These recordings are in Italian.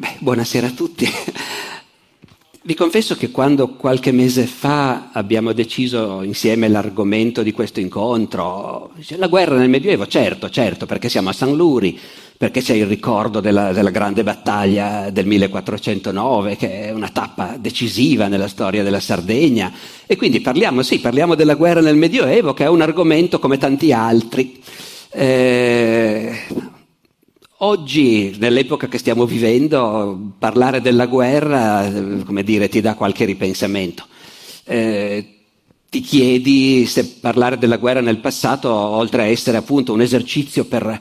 Beh, buonasera a tutti. Vi confesso che quando qualche mese fa abbiamo deciso insieme l'argomento di questo incontro, la guerra nel Medioevo, certo, certo, perché siamo a San Luri, perché c'è il ricordo della, della grande battaglia del 1409, che è una tappa decisiva nella storia della Sardegna, e quindi parliamo, sì, parliamo della guerra nel Medioevo, che è un argomento come tanti altri. Eh, Oggi, nell'epoca che stiamo vivendo, parlare della guerra, eh, come dire, ti dà qualche ripensamento. Eh, ti chiedi se parlare della guerra nel passato, oltre a essere appunto un esercizio per,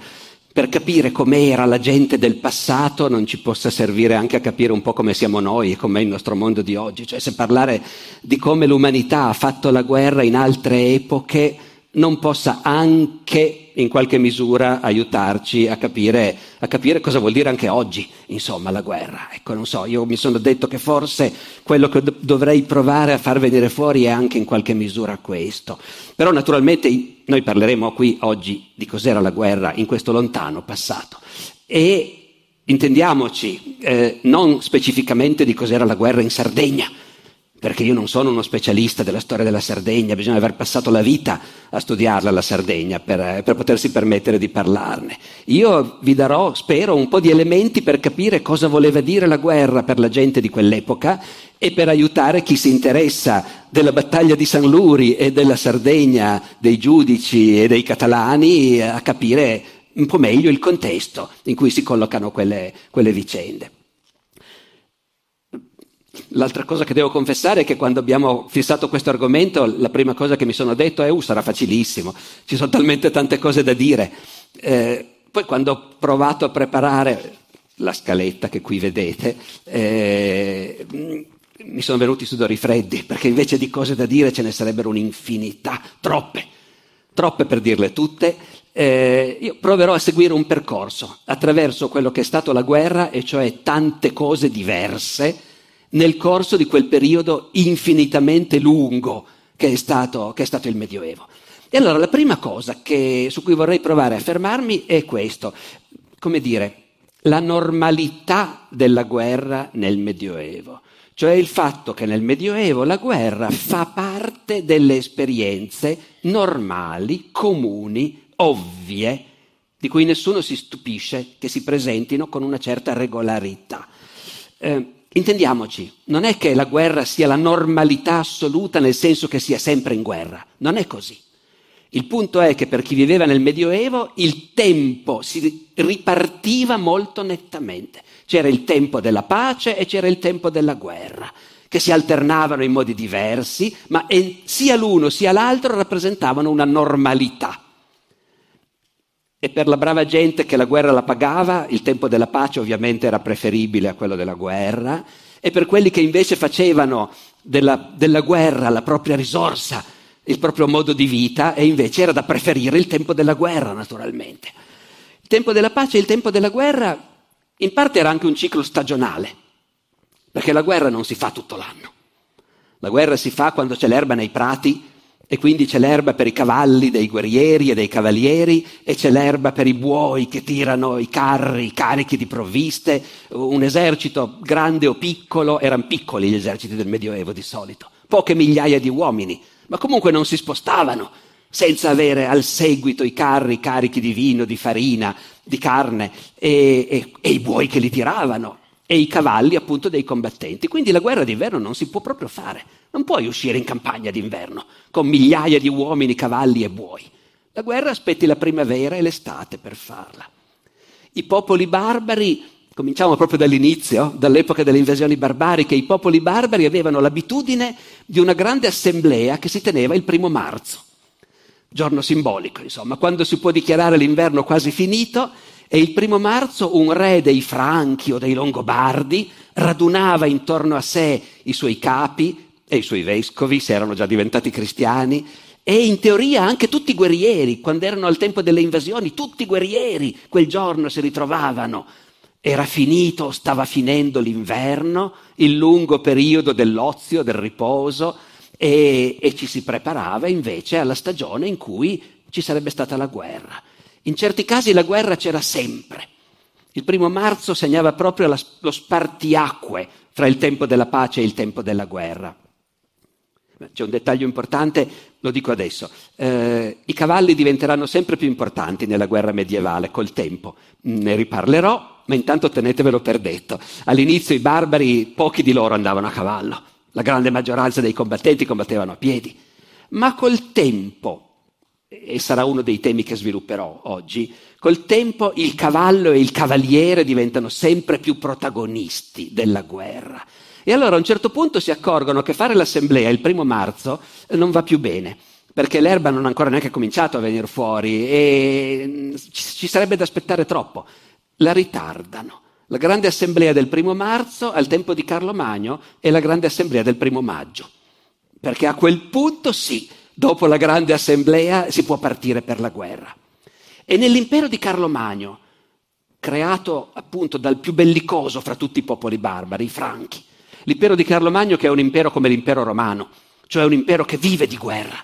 per capire com'era la gente del passato, non ci possa servire anche a capire un po' come siamo noi e com'è il nostro mondo di oggi. Cioè, se parlare di come l'umanità ha fatto la guerra in altre epoche non possa anche in qualche misura aiutarci a capire, a capire, cosa vuol dire anche oggi, insomma, la guerra. Ecco, non so, io mi sono detto che forse quello che dovrei provare a far venire fuori è anche in qualche misura questo. Però naturalmente noi parleremo qui oggi di cos'era la guerra in questo lontano passato. E intendiamoci, eh, non specificamente di cos'era la guerra in Sardegna, perché io non sono uno specialista della storia della Sardegna, bisogna aver passato la vita a studiarla la Sardegna per, eh, per, potersi permettere di parlarne. Io vi darò, spero, un po' di elementi per capire cosa voleva dire la guerra per la gente di quell'epoca e per aiutare chi si interessa della battaglia di San Luri e della Sardegna, dei giudici e dei catalani eh, a capire un po' meglio il contesto in cui si collocano quelle, quelle vicende. L'altra cosa che devo confessare è che quando abbiamo fissato questo argomento, la prima cosa che mi sono detto è: Uh, sarà facilissimo, ci sono talmente tante cose da dire. Eh, poi, quando ho provato a preparare la scaletta che qui vedete, eh, mi sono venuti sudori freddi, perché invece di cose da dire ce ne sarebbero un'infinità, troppe, troppe per dirle tutte. Eh, io proverò a seguire un percorso attraverso quello che è stato la guerra, e cioè tante cose diverse nel corso di quel periodo infinitamente lungo che è stato, che è stato il Medioevo. E allora la prima cosa che, su cui vorrei provare a fermarmi è questo, come dire, la normalità della guerra nel Medioevo, cioè il fatto che nel Medioevo la guerra fa parte delle esperienze normali, comuni, ovvie, di cui nessuno si stupisce che si presentino con una certa regolarità. Eh, Intendiamoci, non è che la guerra sia la normalità assoluta nel senso che sia sempre in guerra, non è così. Il punto è che per chi viveva nel Medioevo il tempo si ripartiva molto nettamente. C'era il tempo della pace e c'era il tempo della guerra, che si alternavano in modi diversi, ma sia l'uno sia l'altro rappresentavano una normalità. E per la brava gente che la guerra la pagava, il tempo della pace ovviamente era preferibile a quello della guerra, e per quelli che invece facevano della, della guerra la propria risorsa, il proprio modo di vita, e invece era da preferire il tempo della guerra, naturalmente. Il tempo della pace e il tempo della guerra in parte era anche un ciclo stagionale, perché la guerra non si fa tutto l'anno. La guerra si fa quando c'è l'erba nei prati e quindi c'è l'erba per i cavalli dei guerrieri e dei cavalieri e c'è l'erba per i buoi che tirano i carri carichi di provviste. Un esercito grande o piccolo, erano piccoli gli eserciti del Medioevo di solito, poche migliaia di uomini, ma comunque non si spostavano senza avere al seguito i carri carichi di vino, di farina, di carne e, e, e i buoi che li tiravano e i cavalli appunto dei combattenti. Quindi la guerra d'inverno non si può proprio fare. Non puoi uscire in campagna d'inverno con migliaia di uomini, cavalli e buoi. La guerra aspetti la primavera e l'estate per farla. I popoli barbari, cominciamo proprio dall'inizio, dall'epoca delle invasioni barbariche, i popoli barbari avevano l'abitudine di una grande assemblea che si teneva il primo marzo giorno simbolico, insomma, quando si può dichiarare l'inverno quasi finito e il primo marzo un re dei Franchi o dei Longobardi radunava intorno a sé i suoi capi e i suoi vescovi, se erano già diventati cristiani, e in teoria anche tutti i guerrieri, quando erano al tempo delle invasioni, tutti i guerrieri quel giorno si ritrovavano. Era finito, stava finendo l'inverno, il lungo periodo dell'ozio, del riposo, e, e ci si preparava invece alla stagione in cui ci sarebbe stata la guerra. In certi casi la guerra c'era sempre. Il primo marzo segnava proprio lo spartiacque fra il tempo della pace e il tempo della guerra. C'è un dettaglio importante, lo dico adesso. Eh, I cavalli diventeranno sempre più importanti nella guerra medievale col tempo. Mm, ne riparlerò, ma intanto tenetevelo per detto. All'inizio i barbari, pochi di loro andavano a cavallo. La grande maggioranza dei combattenti combattevano a piedi. Ma col tempo e sarà uno dei temi che svilupperò oggi, col tempo il cavallo e il cavaliere diventano sempre più protagonisti della guerra. E allora a un certo punto si accorgono che fare l'assemblea il primo marzo non va più bene, perché l'erba non ha ancora neanche cominciato a venire fuori e mm, ci sarebbe da aspettare troppo. La ritardano. La grande assemblea del primo marzo al tempo di Carlo Magno è la grande assemblea del primo maggio. Perché a quel punto sì, dopo la grande assemblea si può partire per la guerra. E nell'impero di Carlo Magno, creato appunto dal più bellicoso fra tutti i popoli barbari, i Franchi, l'impero di Carlo Magno che è un impero come l'impero romano, cioè un impero che vive di guerra,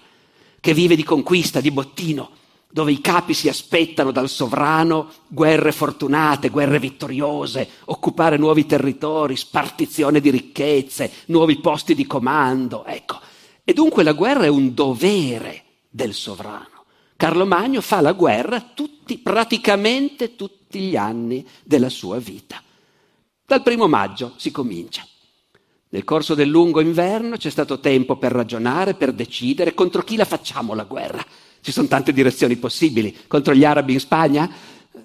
che vive di conquista, di bottino, dove i capi si aspettano dal sovrano guerre fortunate, guerre vittoriose, occupare nuovi territori, spartizione di ricchezze, nuovi posti di comando, ecco. E dunque la guerra è un dovere del sovrano. Carlo Magno fa la guerra tutti, praticamente tutti gli anni della sua vita. Dal primo maggio si comincia. Nel corso del lungo inverno c'è stato tempo per ragionare, per decidere contro chi la facciamo la guerra. Ci sono tante direzioni possibili, contro gli arabi in Spagna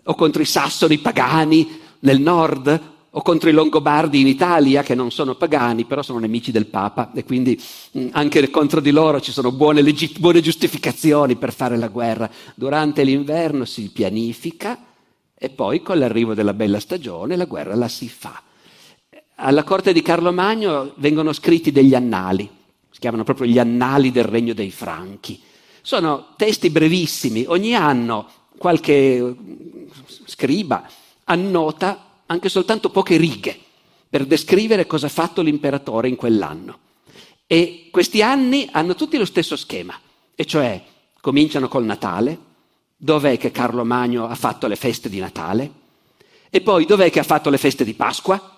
o contro i sassoni pagani nel nord o contro i Longobardi in Italia, che non sono pagani, però sono nemici del Papa e quindi mh, mm, anche contro di loro ci sono buone, legit- buone giustificazioni per fare la guerra. Durante l'inverno si pianifica e poi con l'arrivo della bella stagione la guerra la si fa. Alla corte di Carlo Magno vengono scritti degli annali, si chiamano proprio gli annali del regno dei Franchi. Sono testi brevissimi, ogni anno qualche mm, scriba annota anche soltanto poche righe per descrivere cosa ha fatto l'imperatore in quell'anno. E questi anni hanno tutti lo stesso schema, e cioè cominciano col Natale, dov'è che Carlo Magno ha fatto le feste di Natale, e poi dov'è che ha fatto le feste di Pasqua,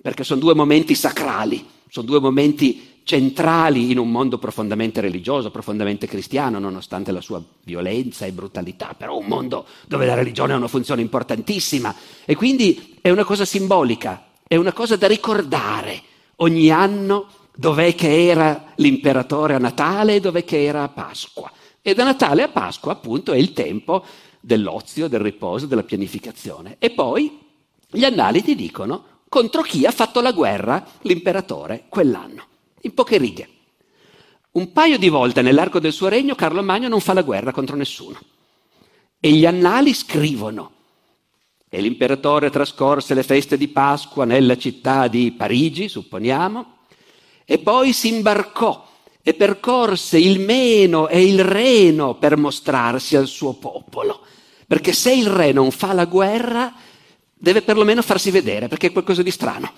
perché sono due momenti sacrali, sono due momenti centrali in un mondo profondamente religioso, profondamente cristiano, nonostante la sua violenza e brutalità, però un mondo dove la religione ha una funzione importantissima e quindi è una cosa simbolica, è una cosa da ricordare ogni anno dov'è che era l'imperatore a Natale e dov'è che era a Pasqua. E da Natale a Pasqua appunto è il tempo dell'ozio, del riposo, della pianificazione. E poi gli annali ti dicono contro chi ha fatto la guerra l'imperatore quell'anno in poche righe. Un paio di volte nell'arco del suo regno Carlo Magno non fa la guerra contro nessuno. E gli annali scrivono. E l'imperatore trascorse le feste di Pasqua nella città di Parigi, supponiamo, e poi si imbarcò e percorse il Meno e il Reno per mostrarsi al suo popolo. Perché se il re non fa la guerra, deve perlomeno farsi vedere, perché è qualcosa di strano.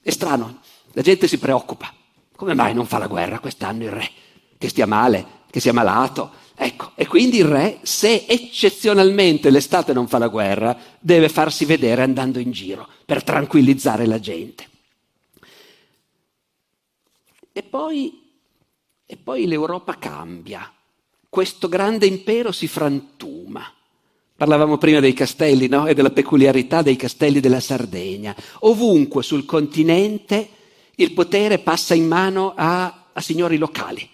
È strano, la gente si preoccupa. Come mai non fa la guerra quest'anno il re? Che stia male, che sia malato. Ecco, e quindi il re, se eccezionalmente l'estate non fa la guerra, deve farsi vedere andando in giro per tranquillizzare la gente. E poi, e poi l'Europa cambia, questo grande impero si frantuma. Parlavamo prima dei castelli no? e della peculiarità dei castelli della Sardegna. Ovunque sul continente il potere passa in mano a, a signori locali.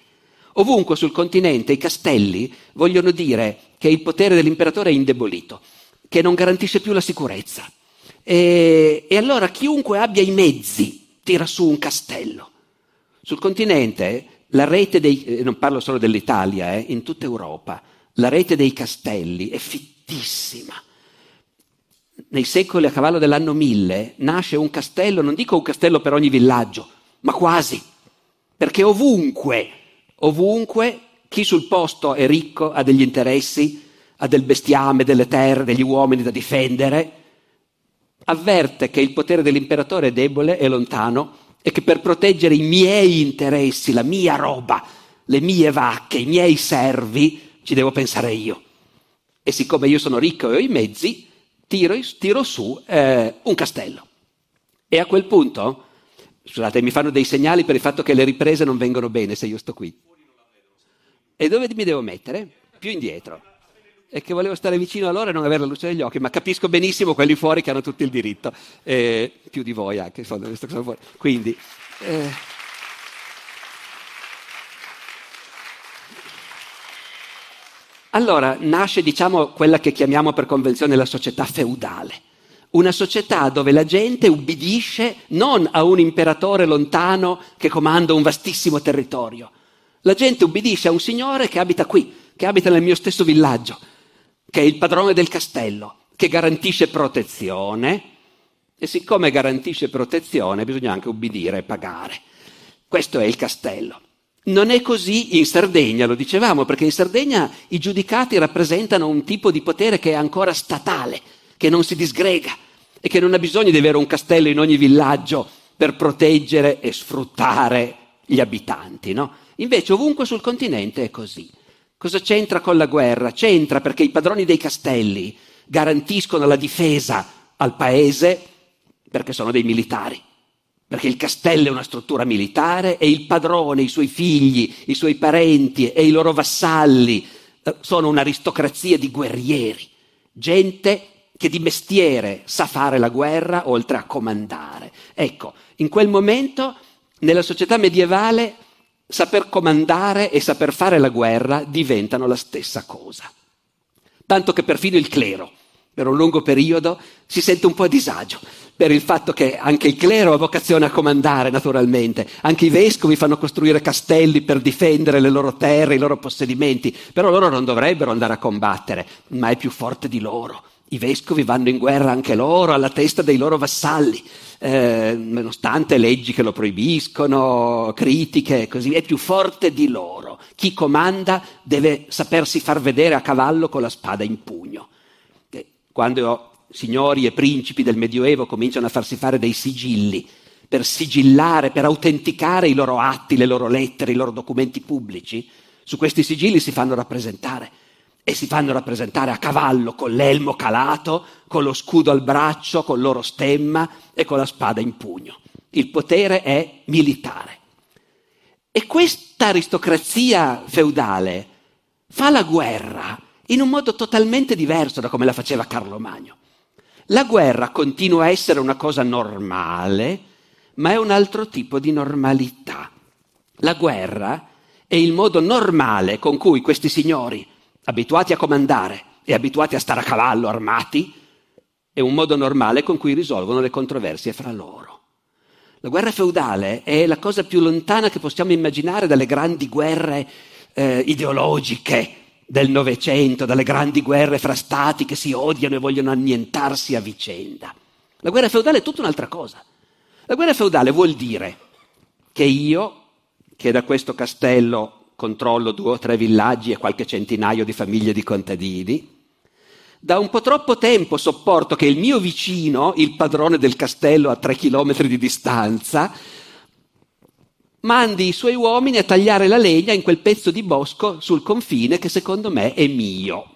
Ovunque sul continente i castelli vogliono dire che il potere dell'imperatore è indebolito, che non garantisce più la sicurezza. E, e, allora chiunque abbia i mezzi tira su un castello. Sul continente la rete dei, eh, non parlo solo dell'Italia, eh, in tutta Europa, la rete dei castelli è fittissima nei secoli a cavallo dell'anno 1000 nasce un castello, non dico un castello per ogni villaggio, ma quasi, perché ovunque, ovunque chi sul posto è ricco, ha degli interessi, ha del bestiame, delle terre, degli uomini da difendere, avverte che il potere dell'imperatore è debole, è lontano e che per proteggere i miei interessi, la mia roba, le mie vacche, i miei servi, ci devo pensare io. E siccome io sono ricco e ho i mezzi, tiro, tiro su eh, un castello. E a quel punto, scusate, mi fanno dei segnali per il fatto che le riprese non vengono bene se io sto qui. E dove mi devo mettere? Più indietro. E che volevo stare vicino a loro e non avere la luce negli occhi, ma capisco benissimo quelli fuori che hanno tutto il diritto, eh, più di voi anche, in fondo, visto che sono fuori. Quindi... Eh. Allora nasce, diciamo, quella che chiamiamo per convenzione la società feudale. Una società dove la gente ubbidisce non a un imperatore lontano che comanda un vastissimo territorio. La gente ubbidisce a un signore che abita qui, che abita nel mio stesso villaggio, che è il padrone del castello, che garantisce protezione. E siccome garantisce protezione, bisogna anche ubbidire e pagare. Questo è il castello. Non è così in Sardegna, lo dicevamo, perché in Sardegna i giudicati rappresentano un tipo di potere che è ancora statale, che non si disgrega e che non ha bisogno di avere un castello in ogni villaggio per proteggere e sfruttare gli abitanti, no? Invece ovunque sul continente è così. Cosa c'entra con la guerra? C'entra perché i padroni dei castelli garantiscono la difesa al paese perché sono dei militari perché il castello è una struttura militare e il padrone, i suoi figli, i suoi parenti e i loro vassalli eh, sono un'aristocrazia di guerrieri, gente che di mestiere sa fare la guerra oltre a comandare. Ecco, in quel momento nella società medievale saper comandare e saper fare la guerra diventano la stessa cosa. Tanto che perfino il clero, per un lungo periodo, si sente un po' a disagio per il fatto che anche il clero ha vocazione a comandare, naturalmente, anche i vescovi fanno costruire castelli per difendere le loro terre, i loro possedimenti, però loro non dovrebbero andare a combattere, ma è più forte di loro. I vescovi vanno in guerra anche loro, alla testa dei loro vassalli, eh, nonostante leggi che lo proibiscono, critiche, e così via, è più forte di loro. Chi comanda deve sapersi far vedere a cavallo con la spada in pugno. Quando signori e principi del Medioevo cominciano a farsi fare dei sigilli per sigillare, per autenticare i loro atti, le loro lettere, i loro documenti pubblici, su questi sigilli si fanno rappresentare e si fanno rappresentare a cavallo con l'elmo calato, con lo scudo al braccio, con loro stemma e con la spada in pugno. Il potere è militare. E questa aristocrazia feudale fa la guerra in un modo totalmente diverso da come la faceva Carlo Magno. La guerra continua a essere una cosa normale, ma è un altro tipo di normalità. La guerra è il modo normale con cui questi signori, abituati a comandare e abituati a stare a cavallo armati, è un modo normale con cui risolvono le controversie fra loro. La guerra feudale è la cosa più lontana che possiamo immaginare dalle grandi guerre eh, ideologiche del Novecento, dalle grandi guerre fra stati che si odiano e vogliono annientarsi a vicenda. La guerra feudale è tutta un'altra cosa. La guerra feudale vuol dire che io, che da questo castello controllo due o tre villaggi e qualche centinaio di famiglie di contadini, da un po' troppo tempo sopporto che il mio vicino, il padrone del castello a tre chilometri di distanza, mandi i suoi uomini a tagliare la legna in quel pezzo di bosco sul confine che secondo me è mio.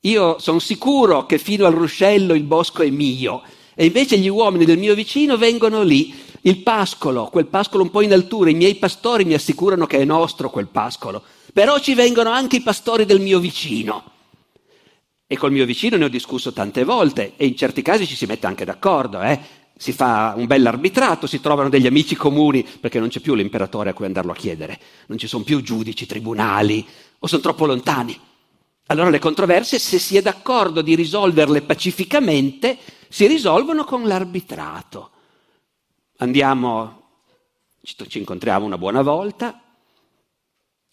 Io sono sicuro che fino al ruscello il bosco è mio e invece gli uomini del mio vicino vengono lì. Il pascolo, quel pascolo un po' in altura, i miei pastori mi assicurano che è nostro quel pascolo, però ci vengono anche i pastori del mio vicino. E col mio vicino ne ho discusso tante volte e in certi casi ci si mette anche d'accordo, eh? si fa un bel arbitrato, si trovano degli amici comuni, perché non c'è più l'imperatore a cui andarlo a chiedere, non ci sono più giudici, tribunali, o sono troppo lontani. Allora le controversie, se si è d'accordo di risolverle pacificamente, si risolvono con l'arbitrato. Andiamo, ci incontriamo una buona volta,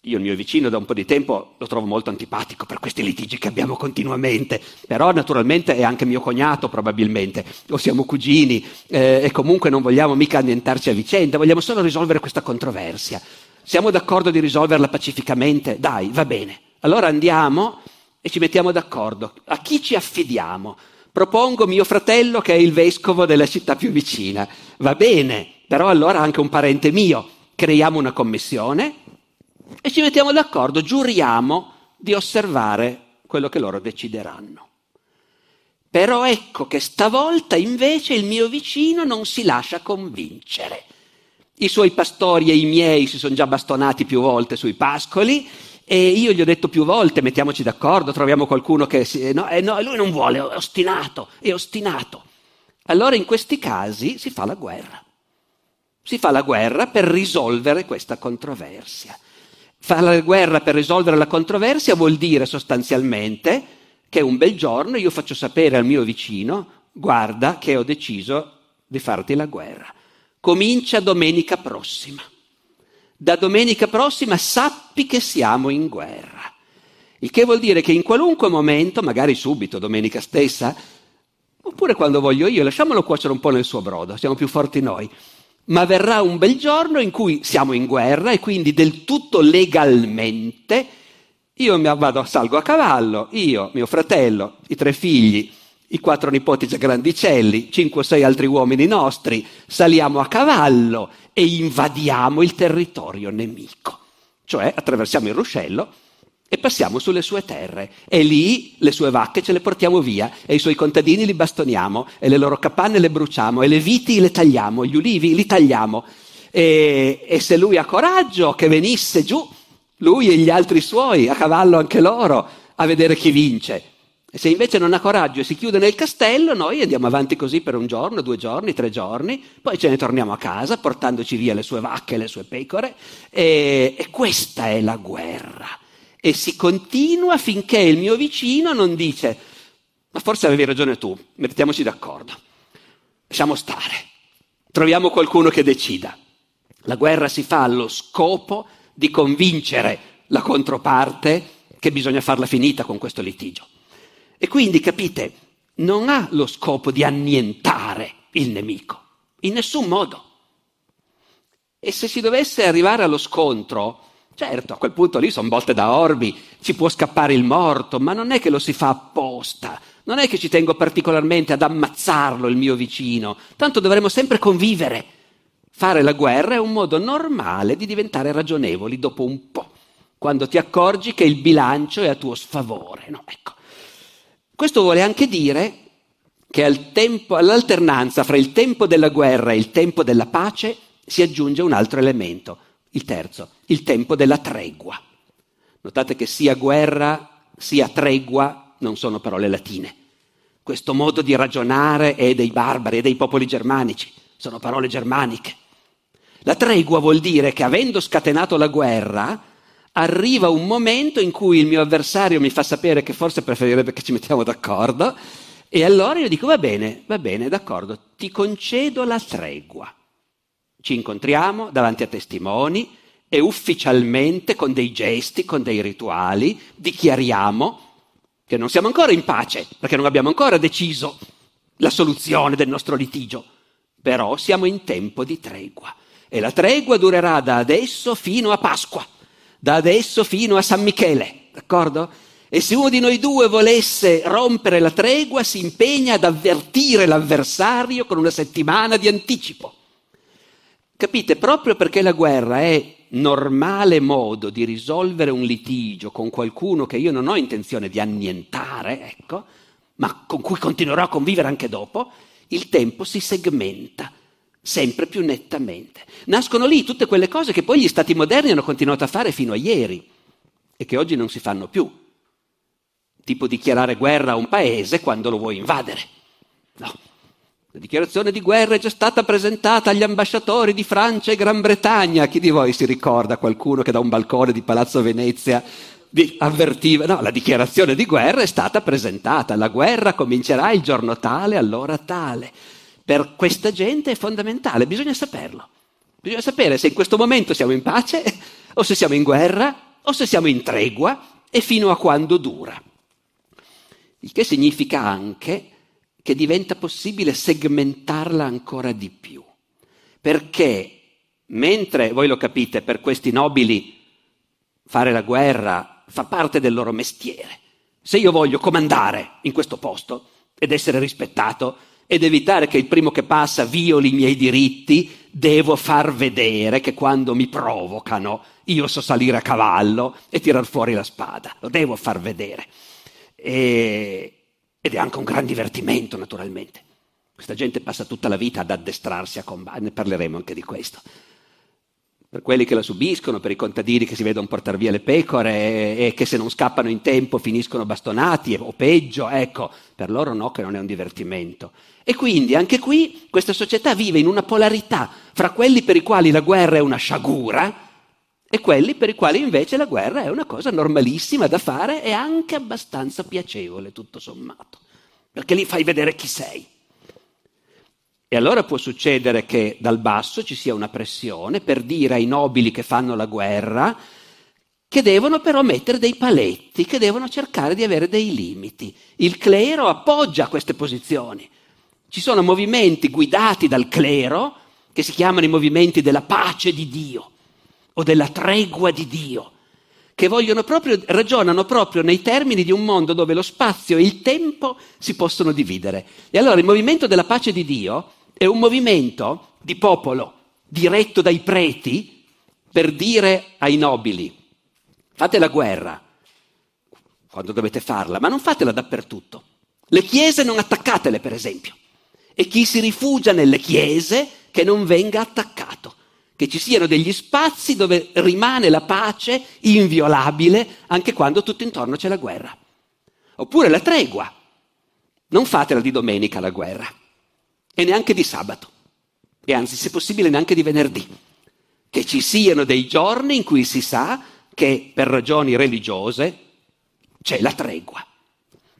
io il mio vicino da un po' di tempo lo trovo molto antipatico per questi litigi che abbiamo continuamente, però naturalmente è anche mio cognato probabilmente, o siamo cugini eh, e comunque non vogliamo mica annientarci a vicenda, vogliamo solo risolvere questa controversia. Siamo d'accordo di risolverla pacificamente? Dai, va bene. Allora andiamo e ci mettiamo d'accordo. A chi ci affidiamo? Propongo mio fratello che è il vescovo della città più vicina. Va bene, però allora anche un parente mio. Creiamo una commissione e ci mettiamo d'accordo, giuriamo di osservare quello che loro decideranno. Però ecco che stavolta invece il mio vicino non si lascia convincere. I suoi pastori e i miei si sono già bastonati più volte sui pascoli e io gli ho detto più volte mettiamoci d'accordo, troviamo qualcuno che... Si, no, eh no, lui non vuole, è ostinato, è ostinato. Allora in questi casi si fa la guerra. Si fa la guerra per risolvere questa controversia. Fare la guerra per risolvere la controversia vuol dire sostanzialmente che un bel giorno io faccio sapere al mio vicino, guarda che ho deciso di farti la guerra. Comincia domenica prossima. Da domenica prossima sappi che siamo in guerra. Il che vuol dire che in qualunque momento, magari subito, domenica stessa, oppure quando voglio io, lasciamolo cuocere un po' nel suo brodo, siamo più forti noi ma verrà un bel giorno in cui siamo in guerra e quindi del tutto legalmente io vado, salgo a cavallo, io, mio fratello, i tre figli, i quattro nipoti già grandicelli, cinque o sei altri uomini nostri, saliamo a cavallo e invadiamo il territorio nemico. Cioè attraversiamo il ruscello e passiamo sulle sue terre e lì le sue vacche ce le portiamo via e i suoi contadini li bastoniamo e le loro capanne le bruciamo e le viti le tagliamo, gli ulivi li tagliamo e, e se lui ha coraggio che venisse giù, lui e gli altri suoi, a cavallo anche loro, a vedere chi vince. E se invece non ha coraggio e si chiude nel castello, noi andiamo avanti così per un giorno, due giorni, tre giorni, poi ce ne torniamo a casa portandoci via le sue vacche, le sue pecore e, e questa è la guerra e si continua finché il mio vicino non dice, ma forse avevi ragione tu, mettiamoci d'accordo, lasciamo stare, troviamo qualcuno che decida. La guerra si fa allo scopo di convincere la controparte che bisogna farla finita con questo litigio. E quindi capite, non ha lo scopo di annientare il nemico, in nessun modo. E se si dovesse arrivare allo scontro, Certo, a quel punto lì sono botte da orbi, ci può scappare il morto, ma non è che lo si fa apposta, non è che ci tengo particolarmente ad ammazzarlo il mio vicino, tanto dovremo sempre convivere. Fare la guerra è un modo normale di diventare ragionevoli dopo un po', quando ti accorgi che il bilancio è a tuo sfavore. No, ecco. Questo vuole anche dire che al tempo, all'alternanza fra il tempo della guerra e il tempo della pace si aggiunge un altro elemento, il terzo, il tempo della tregua. Notate che sia guerra sia tregua non sono parole latine. Questo modo di ragionare è dei barbari, è dei popoli germanici, sono parole germaniche. La tregua vuol dire che avendo scatenato la guerra, arriva un momento in cui il mio avversario mi fa sapere che forse preferirebbe che ci mettiamo d'accordo e allora io dico va bene, va bene, d'accordo, ti concedo la tregua. Ci incontriamo davanti a testimoni, e ufficialmente con dei gesti, con dei rituali, dichiariamo che non siamo ancora in pace, perché non abbiamo ancora deciso la soluzione del nostro litigio, però siamo in tempo di tregua e la tregua durerà da adesso fino a Pasqua, da adesso fino a San Michele, d'accordo? E se uno di noi due volesse rompere la tregua, si impegna ad avvertire l'avversario con una settimana di anticipo. Capite, proprio perché la guerra è normale modo di risolvere un litigio con qualcuno che io non ho intenzione di annientare, ecco, ma con cui continuerò a convivere anche dopo, il tempo si segmenta sempre più nettamente. Nascono lì tutte quelle cose che poi gli stati moderni hanno continuato a fare fino a ieri e che oggi non si fanno più. Tipo dichiarare guerra a un paese quando lo vuoi invadere. No, la dichiarazione di guerra è già stata presentata agli ambasciatori di Francia e Gran Bretagna. Chi di voi si ricorda qualcuno che da un balcone di Palazzo Venezia avvertiva? No, la dichiarazione di guerra è stata presentata. La guerra comincerà il giorno tale, allora tale. Per questa gente è fondamentale, bisogna saperlo. Bisogna sapere se in questo momento siamo in pace o se siamo in guerra o se siamo in tregua e fino a quando dura. Il che significa anche che diventa possibile segmentarla ancora di più. Perché mentre, voi lo capite, per questi nobili fare la guerra fa parte del loro mestiere, se io voglio comandare in questo posto ed essere rispettato ed evitare che il primo che passa violi i miei diritti, devo far vedere che quando mi provocano io so salire a cavallo e tirar fuori la spada, lo devo far vedere. E, ed è anche un gran divertimento, naturalmente. Questa gente passa tutta la vita ad addestrarsi a combattere, ne parleremo anche di questo. Per quelli che la subiscono, per i contadini che si vedono portare via le pecore e che se non scappano in tempo finiscono bastonati o peggio, ecco, per loro no che non è un divertimento. E quindi anche qui questa società vive in una polarità fra quelli per i quali la guerra è una sciagura e quelli per i quali invece la guerra è una cosa normalissima da fare e anche abbastanza piacevole, tutto sommato, perché lì fai vedere chi sei. E allora può succedere che dal basso ci sia una pressione per dire ai nobili che fanno la guerra che devono però mettere dei paletti, che devono cercare di avere dei limiti. Il clero appoggia queste posizioni. Ci sono movimenti guidati dal clero che si chiamano i movimenti della pace di Dio o della tregua di Dio, che proprio, ragionano proprio nei termini di un mondo dove lo spazio e il tempo si possono dividere. E allora il movimento della pace di Dio è un movimento di popolo, diretto dai preti, per dire ai nobili, fate la guerra quando dovete farla, ma non fatela dappertutto. Le chiese non attaccatele, per esempio. E chi si rifugia nelle chiese che non venga attaccato che ci siano degli spazi dove rimane la pace inviolabile anche quando tutto intorno c'è la guerra. Oppure la tregua. Non fatela di domenica la guerra e neanche di sabato e anzi se possibile neanche di venerdì. Che ci siano dei giorni in cui si sa che per ragioni religiose c'è la tregua.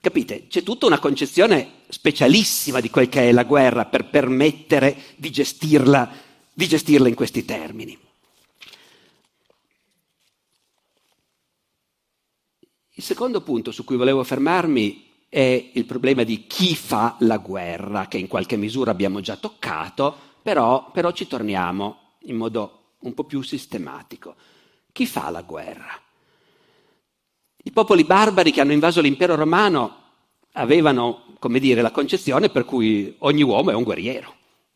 Capite? C'è tutta una concezione specialissima di quel che è la guerra per permettere di gestirla di gestirla in questi termini. Il secondo punto su cui volevo fermarmi è il problema di chi fa la guerra, che in qualche misura abbiamo già toccato, però, però ci torniamo in modo un po' più sistematico. Chi fa la guerra? I popoli barbari che hanno invaso l'impero romano avevano, come dire, la concezione per cui ogni uomo è un guerriero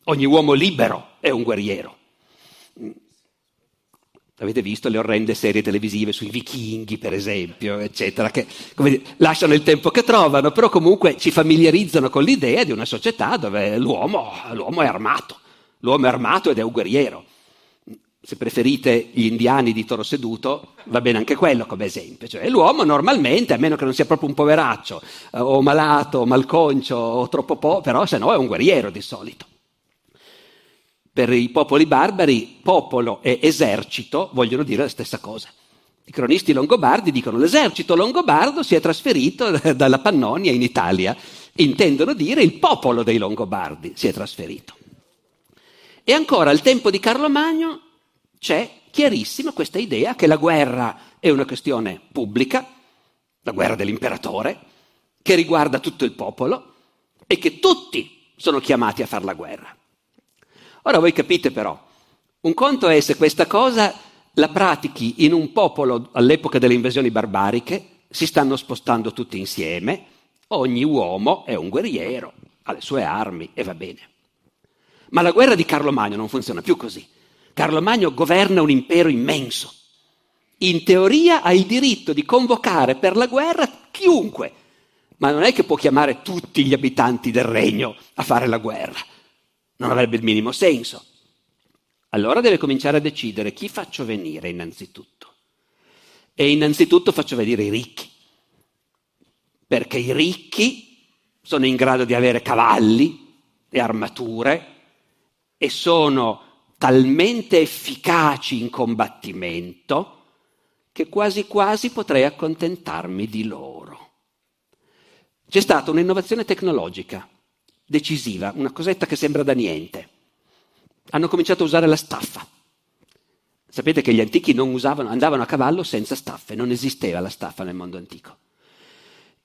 Ogni uomo libero è un guerriero. Mm. Avete visto le orrende serie televisive sui vichinghi, per esempio, eccetera, che dire, lasciano il tempo che trovano, però comunque ci familiarizzano con l'idea di una società dove l'uomo, l'uomo è armato, l'uomo è armato ed è un guerriero. Se preferite gli indiani di toro seduto, va bene anche quello come esempio. Cioè, l'uomo normalmente, a meno che non sia proprio un poveraccio, eh, o malato, o malconcio, o troppo po', però se no è un guerriero di solito per i popoli barbari popolo e esercito vogliono dire la stessa cosa. I cronisti longobardi dicono l'esercito longobardo si è trasferito dalla Pannonia in Italia, intendono dire il popolo dei longobardi si è trasferito. E ancora al tempo di Carlo Magno c'è chiarissima questa idea che la guerra è una questione pubblica, la guerra dell'imperatore, che riguarda tutto il popolo e che tutti sono chiamati a fare la guerra. Ora voi capite però, un conto è se questa cosa la pratichi in un popolo all'epoca delle invasioni barbariche, si stanno spostando tutti insieme, ogni uomo è un guerriero, ha le sue armi e va bene. Ma la guerra di Carlo Magno non funziona più così. Carlo Magno governa un impero immenso. In teoria ha il diritto di convocare per la guerra chiunque, ma non è che può chiamare tutti gli abitanti del regno a fare la guerra non avrebbe il minimo senso. Allora deve cominciare a decidere chi faccio venire innanzitutto. E innanzitutto faccio venire i ricchi, perché i ricchi sono in grado di avere cavalli e armature e sono talmente efficaci in combattimento che quasi quasi potrei accontentarmi di loro. C'è stata un'innovazione tecnologica decisiva, una cosetta che sembra da niente. Hanno cominciato a usare la staffa. Sapete che gli antichi non usavano, andavano a cavallo senza staffe, non esisteva la staffa nel mondo antico.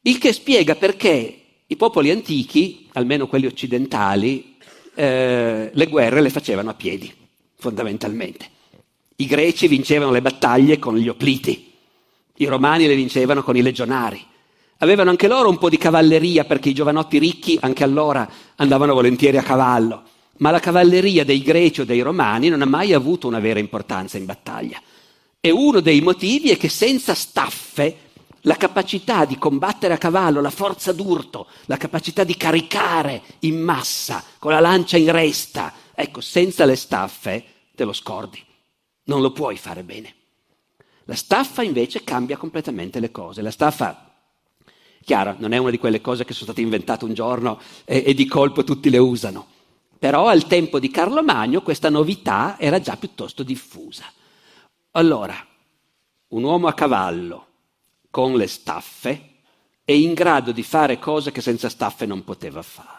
Il che spiega perché i popoli antichi, almeno quelli occidentali, eh, le guerre le facevano a piedi, fondamentalmente. I greci vincevano le battaglie con gli opliti, i romani le vincevano con i legionari, Avevano anche loro un po' di cavalleria perché i giovanotti ricchi anche allora andavano volentieri a cavallo, ma la cavalleria dei greci o dei romani non ha mai avuto una vera importanza in battaglia. E uno dei motivi è che senza staffe la capacità di combattere a cavallo, la forza d'urto, la capacità di caricare in massa con la lancia in resta, ecco, senza le staffe te lo scordi, non lo puoi fare bene. La staffa invece cambia completamente le cose. La staffa Chiaro, non è una di quelle cose che sono state inventate un giorno e, e di colpo tutti le usano. Però al tempo di Carlo Magno questa novità era già piuttosto diffusa. Allora, un uomo a cavallo con le staffe è in grado di fare cose che senza staffe non poteva fare.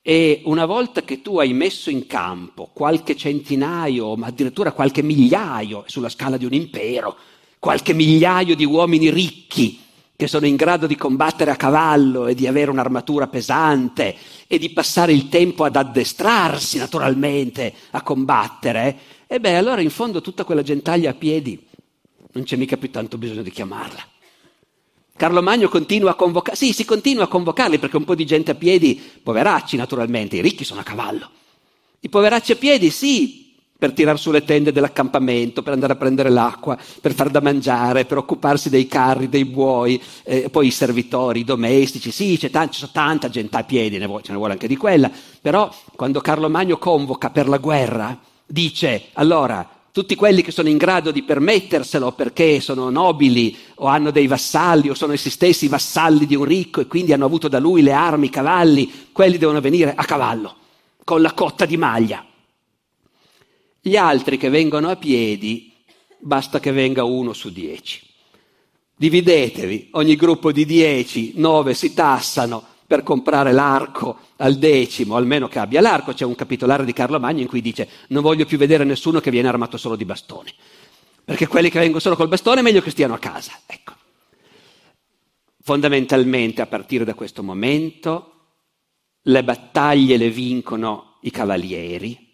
E una volta che tu hai messo in campo qualche centinaio, ma addirittura qualche migliaio, sulla scala di un impero, qualche migliaio di uomini ricchi, che sono in grado di combattere a cavallo e di avere un'armatura pesante e di passare il tempo ad addestrarsi naturalmente a combattere, eh, e beh allora in fondo tutta quella gentaglia a piedi non c'è mica più tanto bisogno di chiamarla. Carlo Magno continua a convocarli, sì, si continua a convocarli perché un po' di gente a piedi, poveracci naturalmente, i ricchi sono a cavallo. I poveracci a piedi sì, per tirare su le tende dell'accampamento, per andare a prendere l'acqua, per far da mangiare, per occuparsi dei carri, dei buoi, eh, poi i servitori, i domestici, sì, c'è t- c'è tanta gente a piedi, ne vuole, ce ne vuole anche di quella, però quando Carlo Magno convoca per la guerra, dice, allora, tutti quelli che sono in grado di permetterselo perché sono nobili o hanno dei vassalli o sono essi stessi vassalli di un ricco e quindi hanno avuto da lui le armi, i cavalli, quelli devono venire a cavallo, con la cotta di maglia gli altri che vengono a piedi, basta che venga uno su dieci. Dividetevi, ogni gruppo di dieci, nove si tassano per comprare l'arco al decimo, almeno che abbia l'arco. C'è un capitolare di Carlo Magno in cui dice non voglio più vedere nessuno che viene armato solo di bastoni, perché quelli che vengono solo col bastone è meglio che stiano a casa. Ecco. Fondamentalmente a partire da questo momento le battaglie le vincono i cavalieri,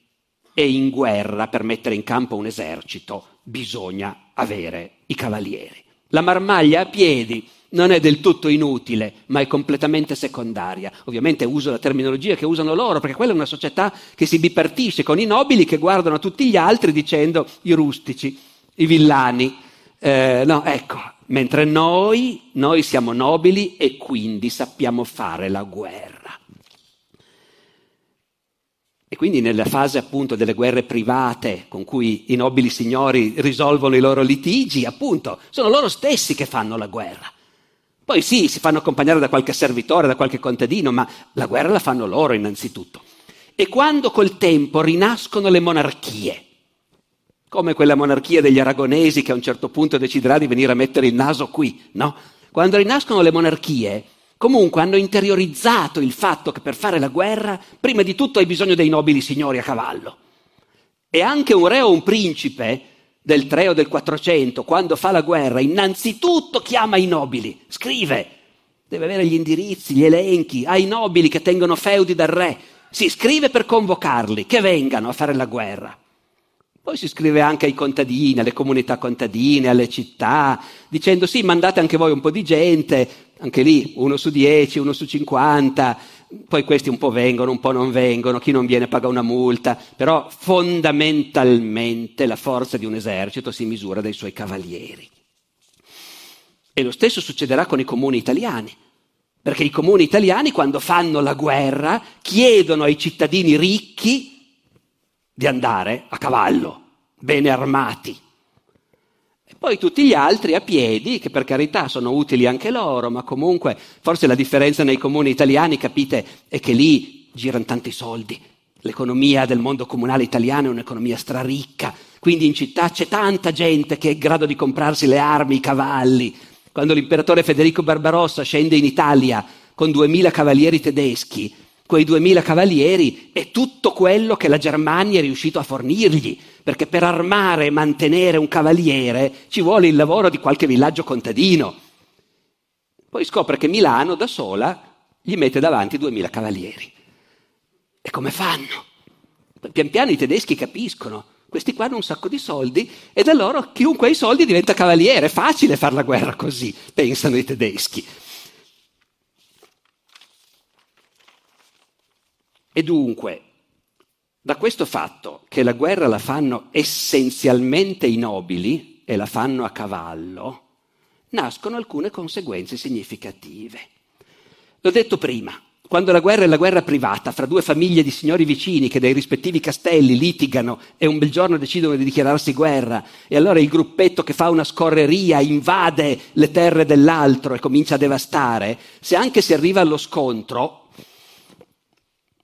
e in guerra per mettere in campo un esercito bisogna avere i cavalieri. La marmaglia a piedi non è del tutto inutile, ma è completamente secondaria. Ovviamente uso la terminologia che usano loro, perché quella è una società che si bipartisce con i nobili che guardano a tutti gli altri dicendo i rustici, i villani. Eh, no, ecco, mentre noi, noi siamo nobili e quindi sappiamo fare la guerra. E quindi nella fase appunto delle guerre private con cui i nobili signori risolvono i loro litigi, appunto, sono loro stessi che fanno la guerra. Poi sì, si fanno accompagnare da qualche servitore, da qualche contadino, ma la guerra la fanno loro innanzitutto. E quando col tempo rinascono le monarchie, come quella monarchia degli aragonesi che a un certo punto deciderà di venire a mettere il naso qui, no? Quando rinascono le monarchie, Comunque hanno interiorizzato il fatto che per fare la guerra, prima di tutto hai bisogno dei nobili signori a cavallo. E anche un re o un principe del 3 o del 400, quando fa la guerra, innanzitutto chiama i nobili, scrive, deve avere gli indirizzi, gli elenchi, ai nobili che tengono feudi dal re, si scrive per convocarli, che vengano a fare la guerra. Poi si scrive anche ai contadini, alle comunità contadine, alle città, dicendo sì, mandate anche voi un po' di gente, anche lì uno su 10, uno su 50, poi questi un po' vengono, un po' non vengono, chi non viene paga una multa, però fondamentalmente la forza di un esercito si misura dai suoi cavalieri. E lo stesso succederà con i comuni italiani, perché i comuni italiani quando fanno la guerra chiedono ai cittadini ricchi di andare a cavallo, bene armati, poi tutti gli altri a piedi, che per carità sono utili anche loro, ma comunque forse la differenza nei comuni italiani, capite, è che lì girano tanti soldi. L'economia del mondo comunale italiano è un'economia straricca, quindi in città c'è tanta gente che è in grado di comprarsi le armi, i cavalli. Quando l'imperatore Federico Barbarossa scende in Italia con 2000 cavalieri tedeschi, quei duemila cavalieri e tutto quello che la Germania è riuscito a fornirgli, perché per armare e mantenere un cavaliere ci vuole il lavoro di qualche villaggio contadino. Poi scopre che Milano da sola gli mette davanti duemila cavalieri. E come fanno? Pian piano i tedeschi capiscono, questi qua hanno un sacco di soldi e da loro chiunque ha i soldi diventa cavaliere, è facile fare la guerra così, pensano i tedeschi. E dunque, da questo fatto che la guerra la fanno essenzialmente i nobili e la fanno a cavallo, nascono alcune conseguenze significative. L'ho detto prima, quando la guerra è la guerra privata fra due famiglie di signori vicini che dai rispettivi castelli litigano e un bel giorno decidono di dichiararsi guerra e allora il gruppetto che fa una scorreria invade le terre dell'altro e comincia a devastare, se anche si arriva allo scontro,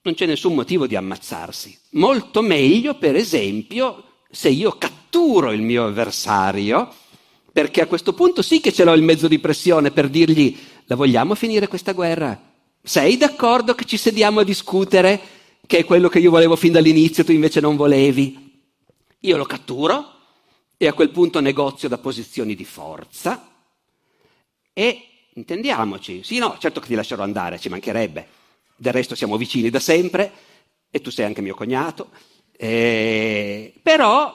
non c'è nessun motivo di ammazzarsi. Molto meglio, per esempio, se io catturo il mio avversario, perché a questo punto sì che ce l'ho il mezzo di pressione per dirgli la vogliamo finire questa guerra? Sei d'accordo che ci sediamo a discutere, che è quello che io volevo fin dall'inizio, tu invece non volevi? Io lo catturo e a quel punto negozio da posizioni di forza e intendiamoci, sì no, certo che ti lascerò andare, ci mancherebbe, del resto siamo vicini da sempre e tu sei anche mio cognato, eh, però,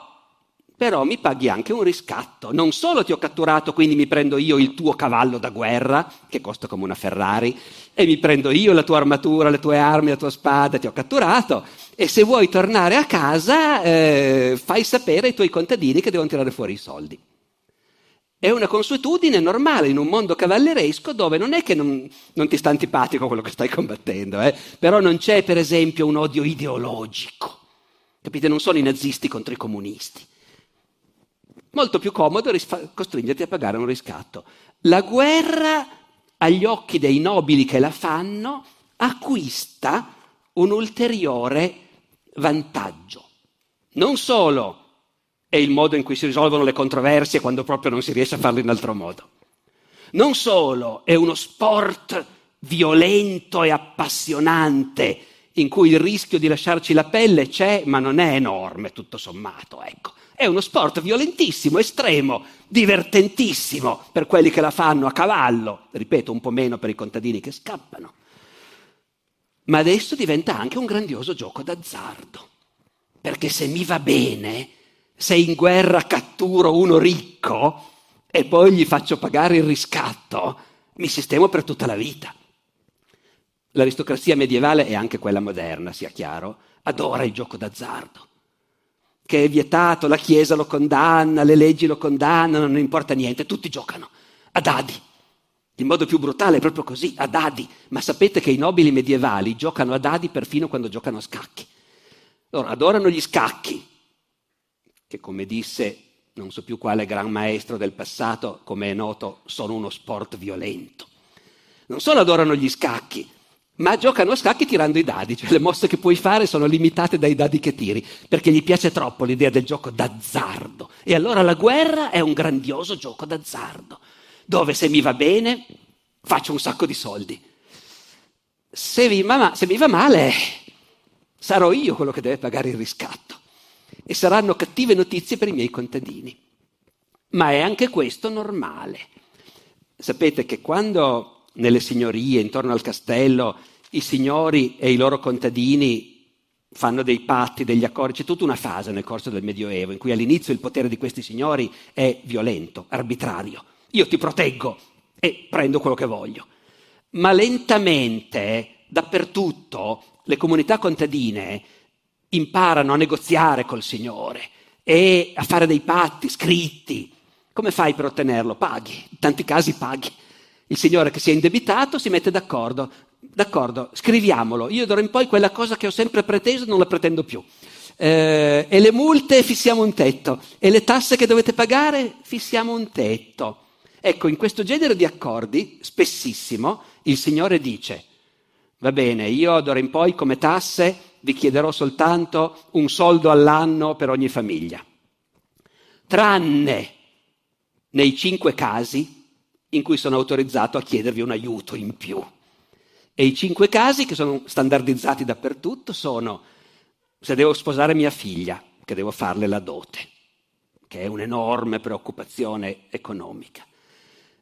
però mi paghi anche un riscatto, non solo ti ho catturato, quindi mi prendo io il tuo cavallo da guerra, che costa come una Ferrari, e mi prendo io la tua armatura, le tue armi, la tua spada, ti ho catturato, e se vuoi tornare a casa eh, fai sapere ai tuoi contadini che devono tirare fuori i soldi. È una consuetudine normale in un mondo cavalleresco dove non è che non, non ti sta antipatico quello che stai combattendo, eh? però non c'è per esempio un odio ideologico. Capite? Non sono i nazisti contro i comunisti. Molto più comodo risfa- costringerti a pagare un riscatto. La guerra, agli occhi dei nobili che la fanno, acquista un ulteriore vantaggio. Non solo è il modo in cui si risolvono le controversie quando proprio non si riesce a farlo in altro modo. Non solo è uno sport violento e appassionante in cui il rischio di lasciarci la pelle c'è, ma non è enorme tutto sommato, ecco. È uno sport violentissimo, estremo, divertentissimo per quelli che la fanno a cavallo, ripeto un po' meno per i contadini che scappano. Ma adesso diventa anche un grandioso gioco d'azzardo, perché se mi va bene se in guerra catturo uno ricco e poi gli faccio pagare il riscatto, mi sistemo per tutta la vita. L'aristocrazia medievale e anche quella moderna, sia chiaro, adora il gioco d'azzardo, che è vietato, la Chiesa lo condanna, le leggi lo condannano, non importa niente, tutti giocano, a dadi. In modo più brutale, è proprio così, a dadi. Ma sapete che i nobili medievali giocano a dadi perfino quando giocano a scacchi. Loro adorano gli scacchi, che come disse non so più quale gran maestro del passato, come è noto, sono uno sport violento. Non solo adorano gli scacchi, ma giocano a scacchi tirando i dadi, cioè le mosse che puoi fare sono limitate dai dadi che tiri, perché gli piace troppo l'idea del gioco d'azzardo. E allora la guerra è un grandioso gioco d'azzardo, dove se mi va bene faccio un sacco di soldi. Se mi, ma- se mi va male sarò io quello che deve pagare il riscatto e saranno cattive notizie per i miei contadini. Ma è anche questo normale. Sapete che quando nelle signorie, intorno al castello, i signori e i loro contadini fanno dei patti, degli accordi, c'è tutta una fase nel corso del Medioevo in cui all'inizio il potere di questi signori è violento, arbitrario. Io ti proteggo e prendo quello che voglio. Ma lentamente, dappertutto, le comunità contadine imparano a negoziare col Signore e a fare dei patti scritti. Come fai per ottenerlo? Paghi, in tanti casi paghi. Il Signore che si è indebitato si mette d'accordo, d'accordo, scriviamolo, io d'ora in poi quella cosa che ho sempre preteso non la pretendo più. Eh, e le multe fissiamo un tetto, e le tasse che dovete pagare fissiamo un tetto. Ecco, in questo genere di accordi, spessissimo, il Signore dice, va bene, io d'ora in poi come tasse vi chiederò soltanto un soldo all'anno per ogni famiglia, tranne nei cinque casi in cui sono autorizzato a chiedervi un aiuto in più. E i cinque casi che sono standardizzati dappertutto sono se devo sposare mia figlia, che devo farle la dote, che è un'enorme preoccupazione economica.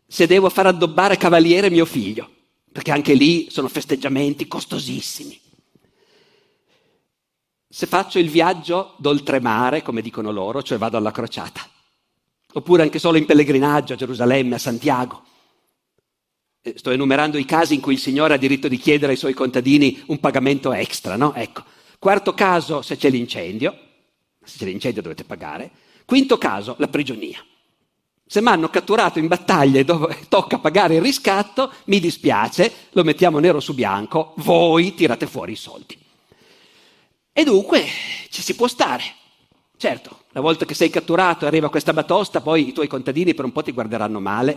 Se devo far addobbare cavaliere mio figlio, perché anche lì sono festeggiamenti costosissimi se faccio il viaggio d'oltremare, come dicono loro, cioè vado alla crociata, oppure anche solo in pellegrinaggio a Gerusalemme, a Santiago. Sto enumerando i casi in cui il Signore ha diritto di chiedere ai suoi contadini un pagamento extra, no? Ecco. Quarto caso, se c'è l'incendio, se c'è l'incendio dovete pagare. Quinto caso, la prigionia. Se mi hanno catturato in battaglia e dove tocca pagare il riscatto, mi dispiace, lo mettiamo nero su bianco, voi tirate fuori i soldi. E dunque ci si può stare. Certo, una volta che sei catturato e arriva questa batosta, poi i tuoi contadini per un po' ti guarderanno male.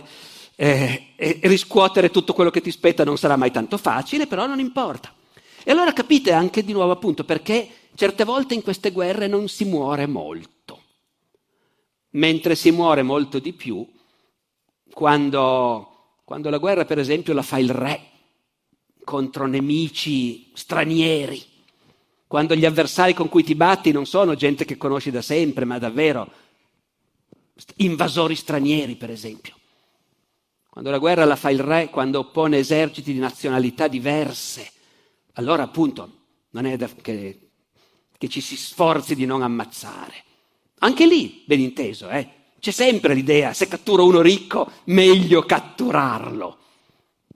Eh, e riscuotere tutto quello che ti spetta non sarà mai tanto facile, però non importa. E allora capite anche di nuovo appunto perché certe volte in queste guerre non si muore molto, mentre si muore molto di più quando, quando la guerra per esempio la fa il re contro nemici stranieri quando gli avversari con cui ti batti non sono gente che conosci da sempre, ma davvero invasori stranieri, per esempio. Quando la guerra la fa il re, quando oppone eserciti di nazionalità diverse, allora appunto non è che, che ci si sforzi di non ammazzare. Anche lì, ben inteso, eh, c'è sempre l'idea, se catturo uno ricco, meglio catturarlo.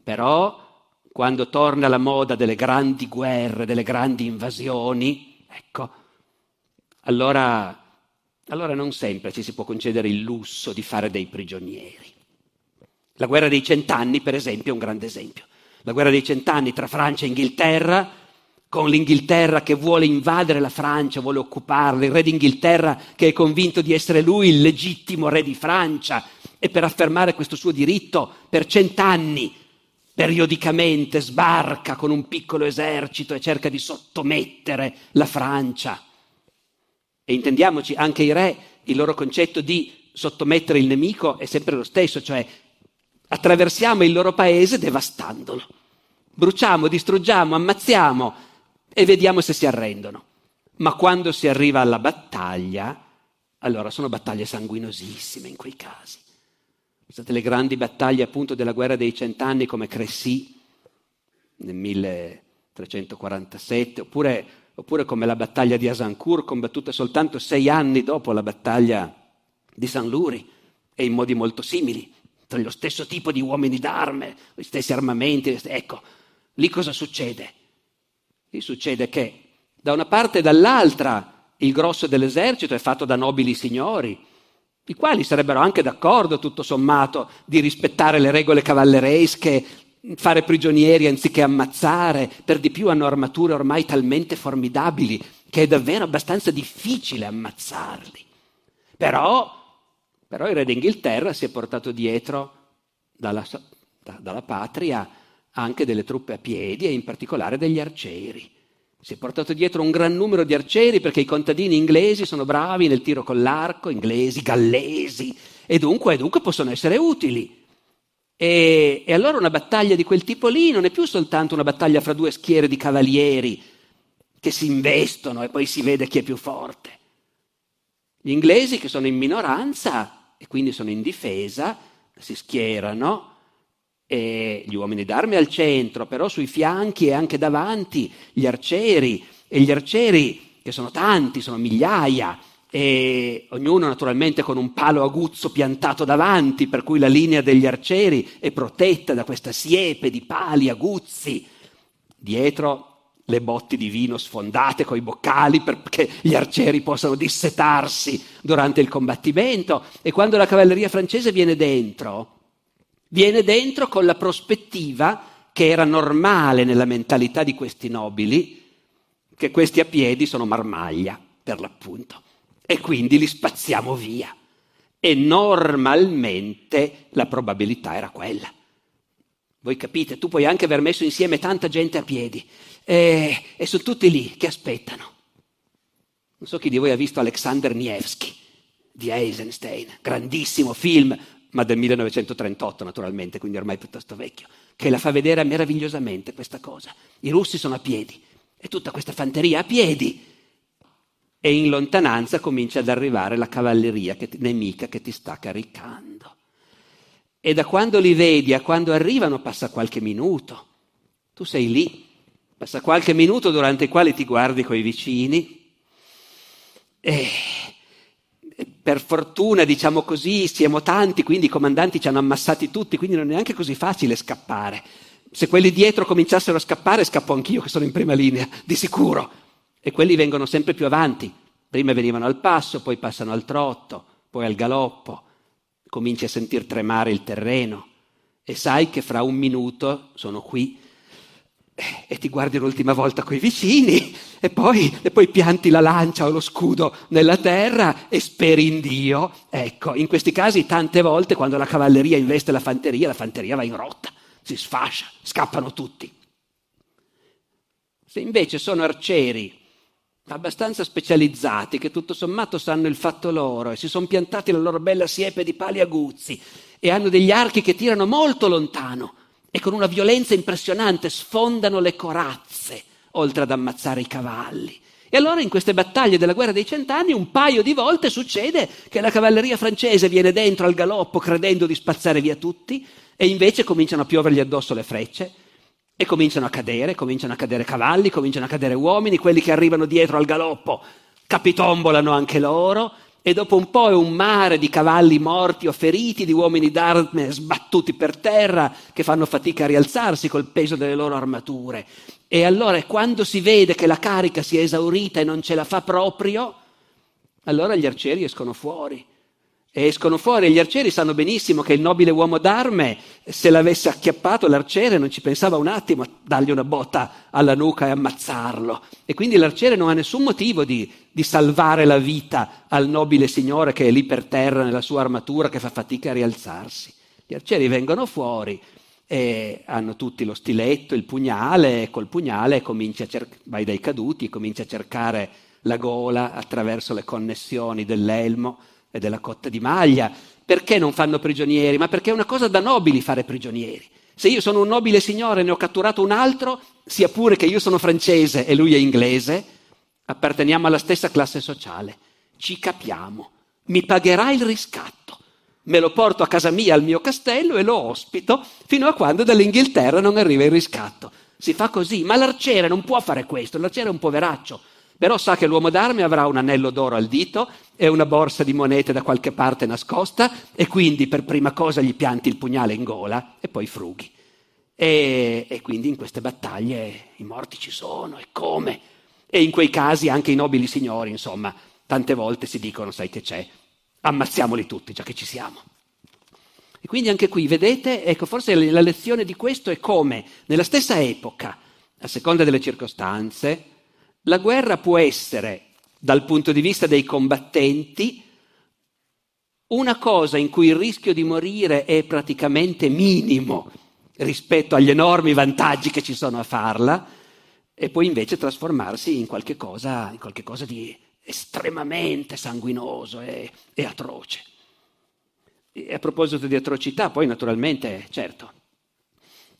Però quando torna la moda delle grandi guerre, delle grandi invasioni, ecco, allora, allora non sempre ci si può concedere il lusso di fare dei prigionieri. La guerra dei cent'anni, per esempio, è un grande esempio. La guerra dei cent'anni tra Francia e Inghilterra, con l'Inghilterra che vuole invadere la Francia, vuole occuparla, il re d'Inghilterra che è convinto di essere lui il legittimo re di Francia e per affermare questo suo diritto per cent'anni periodicamente sbarca con un piccolo esercito e cerca di sottomettere la Francia. E intendiamoci, anche i re, il loro concetto di sottomettere il nemico è sempre lo stesso, cioè attraversiamo il loro paese devastandolo. Bruciamo, distruggiamo, ammazziamo e vediamo se si arrendono. Ma quando si arriva alla battaglia, allora sono battaglie sanguinosissime in quei casi state le grandi battaglie appunto della guerra dei cent'anni come Cressy nel 1347, oppure, oppure come la battaglia di Asancourt combattuta soltanto sei anni dopo la battaglia di San Luri e in modi molto simili, tra lo stesso tipo di uomini d'arme, gli stessi armamenti. Ecco, lì cosa succede? Lì succede che da una parte e dall'altra il grosso dell'esercito è fatto da nobili signori, i quali sarebbero anche d'accordo, tutto sommato, di rispettare le regole cavalleresche, fare prigionieri anziché ammazzare, per di più hanno armature ormai talmente formidabili che è davvero abbastanza difficile ammazzarli. Però, però il re d'Inghilterra si è portato dietro dalla, da, dalla patria anche delle truppe a piedi e in particolare degli arcieri. Si è portato dietro un gran numero di arcieri perché i contadini inglesi sono bravi nel tiro con l'arco, inglesi, gallesi, e dunque, e dunque possono essere utili. E, e allora una battaglia di quel tipo lì non è più soltanto una battaglia fra due schiere di cavalieri che si investono e poi si vede chi è più forte. Gli inglesi che sono in minoranza e quindi sono in difesa, si schierano eh, gli uomini d'arme al centro, però sui fianchi e anche davanti gli arcieri e gli arcieri che sono tanti, sono migliaia, e ognuno naturalmente con un palo aguzzo piantato davanti, per cui la linea degli arcieri è protetta da questa siepe di pali aguzzi. Dietro le botti di vino sfondate coi boccali perché gli arcieri possano dissetarsi durante il combattimento e quando la cavalleria francese viene dentro viene dentro con la prospettiva che era normale nella mentalità di questi nobili, che questi a piedi sono marmaglia, per l'appunto, e quindi li spazziamo via. E normalmente la probabilità era quella. Voi capite, tu puoi anche aver messo insieme tanta gente a piedi e, e sono tutti lì che aspettano. Non so chi di voi ha visto Alexander Nievski di Eisenstein, grandissimo film, ma del 1938 naturalmente, quindi ormai piuttosto vecchio, che la fa vedere meravigliosamente questa cosa. I russi sono a piedi, è tutta questa fanteria a piedi. E in lontananza comincia ad arrivare la cavalleria che nemica che ti sta caricando. E da quando li vedi a quando arrivano passa qualche minuto. Tu sei lì, passa qualche minuto durante i quali ti guardi coi vicini. E per fortuna, diciamo così, siamo tanti, quindi i comandanti ci hanno ammassati tutti, quindi non è neanche così facile scappare. Se quelli dietro cominciassero a scappare, scappo anch'io che sono in prima linea, di sicuro. E quelli vengono sempre più avanti. Prima venivano al passo, poi passano al trotto, poi al galoppo. Cominci a sentir tremare il terreno e sai che fra un minuto sono qui e ti guardi l'ultima volta coi vicini e poi, e poi, pianti la lancia o lo scudo nella terra e speri in Dio. Ecco, in questi casi tante volte quando la cavalleria investe la fanteria, la fanteria va in rotta, si sfascia, scappano tutti. Se invece sono arcieri abbastanza specializzati che tutto sommato sanno il fatto loro e si sono piantati la loro bella siepe di pali aguzzi e hanno degli archi che tirano molto lontano, e con una violenza impressionante sfondano le corazze, oltre ad ammazzare i cavalli. E allora in queste battaglie della guerra dei cent'anni un paio di volte succede che la cavalleria francese viene dentro al galoppo credendo di spazzare via tutti e invece cominciano a piovergli addosso le frecce e cominciano a cadere, cominciano a cadere cavalli, cominciano a cadere uomini, quelli che arrivano dietro al galoppo capitombolano anche loro e dopo un po' è un mare di cavalli morti o feriti, di uomini d'arme sbattuti per terra che fanno fatica a rialzarsi col peso delle loro armature. E allora quando si vede che la carica si è esaurita e non ce la fa proprio, allora gli arcieri escono fuori e escono fuori. Gli arcieri sanno benissimo che il nobile uomo d'arme, se l'avesse acchiappato l'arciere, non ci pensava un attimo a dargli una botta alla nuca e ammazzarlo. E quindi l'arciere non ha nessun motivo di, di salvare la vita al nobile signore che è lì per terra nella sua armatura che fa fatica a rialzarsi. Gli arcieri vengono fuori e hanno tutti lo stiletto, il pugnale, e col pugnale comincia a cer- vai dai caduti, comincia a cercare la gola attraverso le connessioni dell'elmo e della cotta di maglia. Perché non fanno prigionieri? Ma perché è una cosa da nobili fare prigionieri. Se io sono un nobile signore e ne ho catturato un altro, sia pure che io sono francese e lui è inglese, apparteniamo alla stessa classe sociale. Ci capiamo. Mi pagherà il riscatto. Me lo porto a casa mia, al mio castello e lo ospito fino a quando dall'Inghilterra non arriva il riscatto. Si fa così, ma l'arciere non può fare questo, l'arciere è un poveraccio, però sa che l'uomo d'arme avrà un anello d'oro al dito e una borsa di monete da qualche parte nascosta e quindi per prima cosa gli pianti il pugnale in gola e poi frughi. E, e quindi in queste battaglie i morti ci sono e come? E in quei casi anche i nobili signori, insomma, tante volte si dicono, sai che c'è, ammazziamoli tutti, già che ci siamo. E quindi anche qui, vedete, ecco, forse la lezione di questo è come, nella stessa epoca, a seconda delle circostanze, la guerra può essere, dal punto di vista dei combattenti, una cosa in cui il rischio di morire è praticamente minimo rispetto agli enormi vantaggi che ci sono a farla, e poi invece trasformarsi in qualche cosa, in qualche cosa di estremamente sanguinoso e, e atroce. E a proposito di atrocità, poi naturalmente, certo,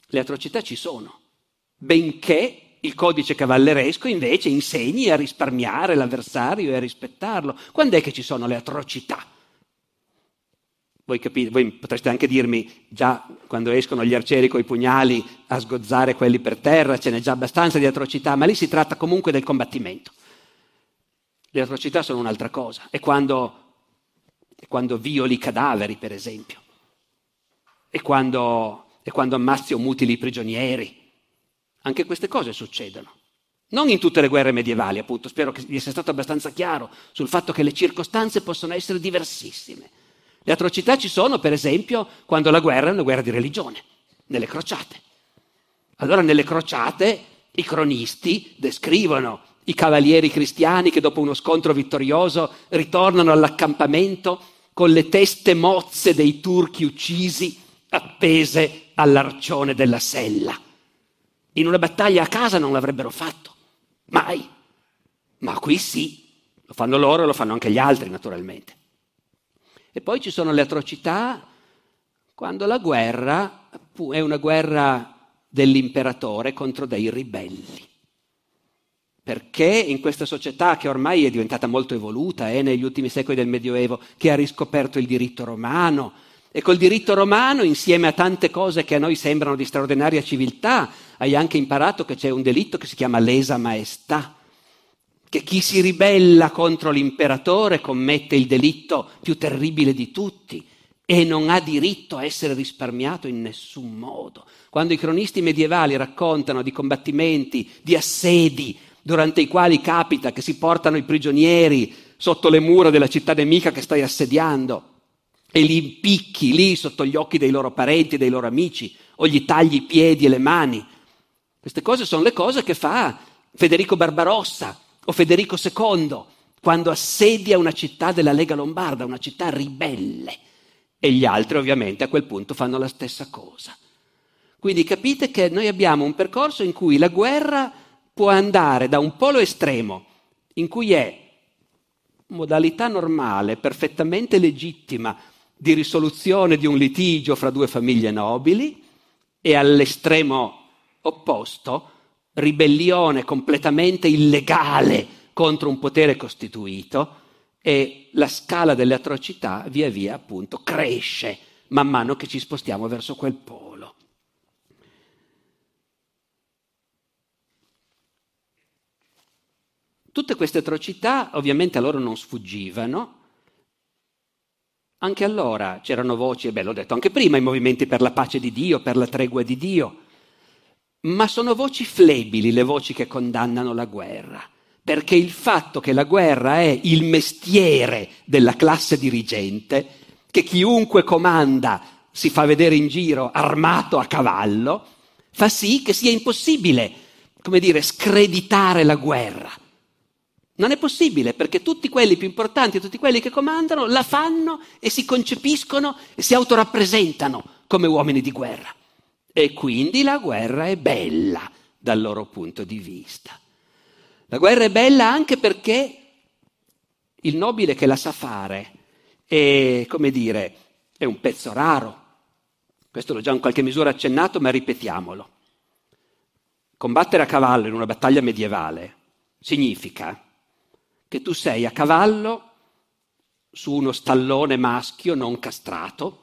le atrocità ci sono, benché il codice cavalleresco invece insegni a risparmiare l'avversario e a rispettarlo. Quando è che ci sono le atrocità? Voi, capite, voi potreste anche dirmi, già quando escono gli arcieri coi pugnali a sgozzare quelli per terra, ce n'è già abbastanza di atrocità, ma lì si tratta comunque del combattimento. Le atrocità sono un'altra cosa. È quando, è quando violi cadaveri, per esempio. È quando, è quando ammazzi o mutili i prigionieri anche queste cose succedono. Non in tutte le guerre medievali, appunto, spero che vi sia stato abbastanza chiaro sul fatto che le circostanze possono essere diversissime. Le atrocità ci sono, per esempio, quando la guerra è una guerra di religione, nelle crociate. Allora nelle crociate i cronisti descrivono i cavalieri cristiani che dopo uno scontro vittorioso ritornano all'accampamento con le teste mozze dei turchi uccisi appese all'arcione della sella. In una battaglia a casa non l'avrebbero fatto, mai. Ma qui sì, lo fanno loro e lo fanno anche gli altri, naturalmente. E poi ci sono le atrocità quando la guerra è una guerra dell'imperatore contro dei ribelli. Perché in questa società che ormai è diventata molto evoluta, è eh, negli ultimi secoli del Medioevo, che ha riscoperto il diritto romano, e col diritto romano, insieme a tante cose che a noi sembrano di straordinaria civiltà, hai anche imparato che c'è un delitto che si chiama lesa maestà, che chi si ribella contro l'imperatore commette il delitto più terribile di tutti e non ha diritto a essere risparmiato in nessun modo. Quando i cronisti medievali raccontano di combattimenti, di assedi, durante i quali capita che si portano i prigionieri sotto le mura della città nemica che stai assediando, e li impicchi lì sotto gli occhi dei loro parenti, dei loro amici, o gli tagli i piedi e le mani. Queste cose sono le cose che fa Federico Barbarossa o Federico II quando assedia una città della Lega Lombarda, una città ribelle. E gli altri ovviamente a quel punto fanno la stessa cosa. Quindi capite che noi abbiamo un percorso in cui la guerra può andare da un polo estremo, in cui è modalità normale, perfettamente legittima, di risoluzione di un litigio fra due famiglie nobili e all'estremo opposto ribellione completamente illegale contro un potere costituito e la scala delle atrocità via via appunto cresce man mano che ci spostiamo verso quel polo. Tutte queste atrocità ovviamente a loro non sfuggivano anche allora c'erano voci, e beh l'ho detto anche prima, i movimenti per la pace di Dio, per la tregua di Dio, ma sono voci flebili le voci che condannano la guerra, perché il fatto che la guerra è il mestiere della classe dirigente, che chiunque comanda si fa vedere in giro armato a cavallo, fa sì che sia impossibile, come dire, screditare la guerra. Non è possibile perché tutti quelli più importanti, tutti quelli che comandano, la fanno e si concepiscono e si autorappresentano come uomini di guerra. E quindi la guerra è bella dal loro punto di vista. La guerra è bella anche perché il nobile che la sa fare è, come dire, è un pezzo raro. Questo l'ho già in qualche misura accennato, ma ripetiamolo. Combattere a cavallo in una battaglia medievale significa che tu sei a cavallo su uno stallone maschio non castrato,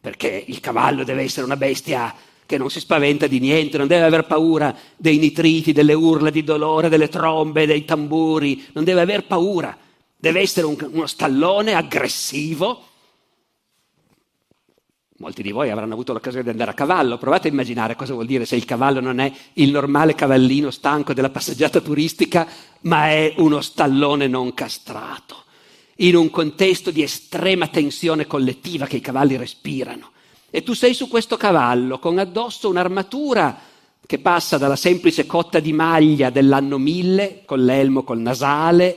perché il cavallo deve essere una bestia che non si spaventa di niente, non deve aver paura dei nitriti, delle urla di dolore, delle trombe, dei tamburi, non deve aver paura, deve essere un, uno stallone aggressivo Molti di voi avranno avuto l'occasione di andare a cavallo, provate a immaginare cosa vuol dire se il cavallo non è il normale cavallino stanco della passeggiata turistica, ma è uno stallone non castrato, in un contesto di estrema tensione collettiva che i cavalli respirano. E tu sei su questo cavallo con addosso un'armatura che passa dalla semplice cotta di maglia dell'anno 1000, con l'elmo, col nasale,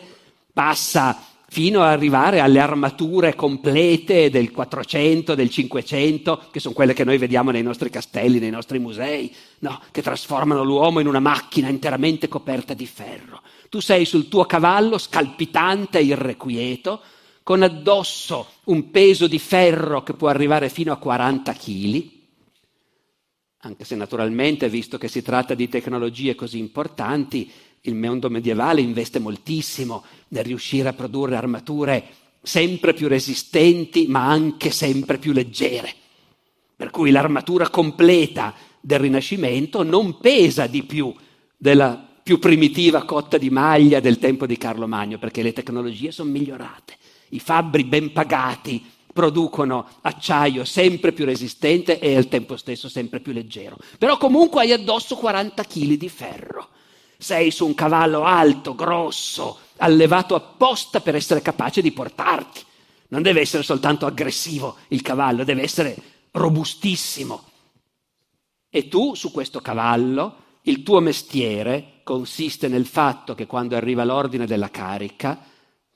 passa fino ad arrivare alle armature complete del 400, del 500, che sono quelle che noi vediamo nei nostri castelli, nei nostri musei, no? che trasformano l'uomo in una macchina interamente coperta di ferro. Tu sei sul tuo cavallo scalpitante e irrequieto, con addosso un peso di ferro che può arrivare fino a 40 kg, anche se naturalmente, visto che si tratta di tecnologie così importanti, il mondo medievale investe moltissimo nel riuscire a produrre armature sempre più resistenti ma anche sempre più leggere. Per cui l'armatura completa del Rinascimento non pesa di più della più primitiva cotta di maglia del tempo di Carlo Magno, perché le tecnologie sono migliorate. I fabbri ben pagati producono acciaio sempre più resistente e al tempo stesso sempre più leggero. Però comunque hai addosso 40 kg di ferro sei su un cavallo alto, grosso, allevato apposta per essere capace di portarti. Non deve essere soltanto aggressivo il cavallo, deve essere robustissimo. E tu su questo cavallo, il tuo mestiere consiste nel fatto che quando arriva l'ordine della carica,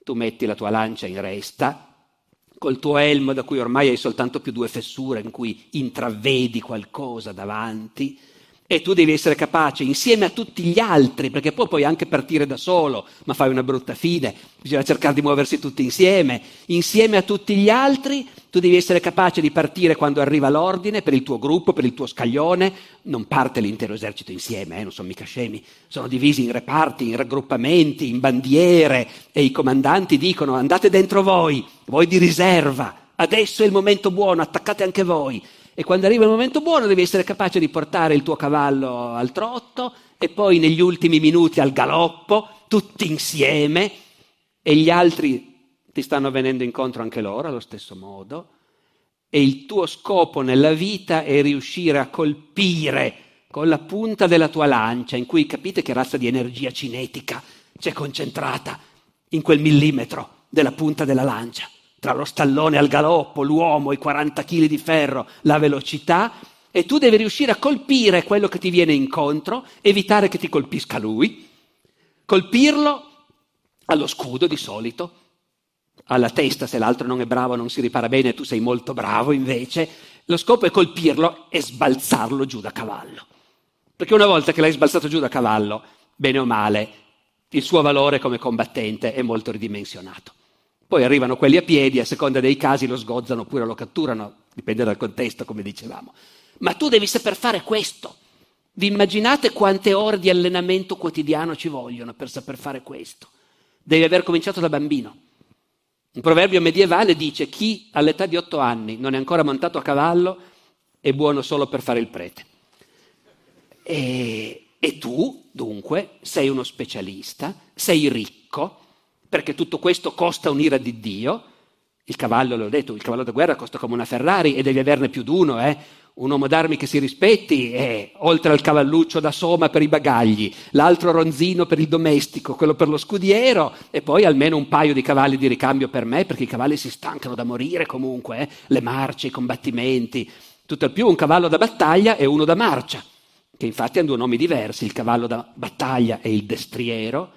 tu metti la tua lancia in resta, col tuo elmo da cui ormai hai soltanto più due fessure in cui intravedi qualcosa davanti, e tu devi essere capace, insieme a tutti gli altri, perché poi puoi anche partire da solo, ma fai una brutta fine, bisogna cercare di muoversi tutti insieme. Insieme a tutti gli altri, tu devi essere capace di partire quando arriva l'ordine, per il tuo gruppo, per il tuo scaglione. Non parte l'intero esercito insieme, eh, non sono mica scemi. Sono divisi in reparti, in raggruppamenti, in bandiere, e i comandanti dicono andate dentro voi, voi di riserva, adesso è il momento buono, attaccate anche voi. E quando arriva il momento buono devi essere capace di portare il tuo cavallo al trotto e poi negli ultimi minuti al galoppo, tutti insieme, e gli altri ti stanno venendo incontro anche loro allo stesso modo. E il tuo scopo nella vita è riuscire a colpire con la punta della tua lancia, in cui capite che razza di energia cinetica c'è concentrata in quel millimetro della punta della lancia tra lo stallone al galoppo, l'uomo, i 40 kg di ferro, la velocità, e tu devi riuscire a colpire quello che ti viene incontro, evitare che ti colpisca lui, colpirlo allo scudo di solito, alla testa se l'altro non è bravo, non si ripara bene, tu sei molto bravo invece, lo scopo è colpirlo e sbalzarlo giù da cavallo. Perché una volta che l'hai sbalzato giù da cavallo, bene o male, il suo valore come combattente è molto ridimensionato. Poi arrivano quelli a piedi, a seconda dei casi lo sgozzano oppure lo catturano, dipende dal contesto, come dicevamo. Ma tu devi saper fare questo. Vi immaginate quante ore di allenamento quotidiano ci vogliono per saper fare questo? Devi aver cominciato da bambino. Un proverbio medievale dice chi all'età di otto anni non è ancora montato a cavallo è buono solo per fare il prete. E, e tu, dunque, sei uno specialista, sei ricco, perché tutto questo costa un'ira di Dio. Il cavallo, l'ho detto, il cavallo da guerra costa come una Ferrari e devi averne più di uno, eh? un uomo d'armi che si rispetti è oltre al cavalluccio da soma per i bagagli, l'altro ronzino per il domestico, quello per lo scudiero e poi almeno un paio di cavalli di ricambio per me perché i cavalli si stancano da morire comunque, eh? le marce, i combattimenti, tutto al più un cavallo da battaglia e uno da marcia, che infatti hanno due nomi diversi, il cavallo da battaglia e il destriero,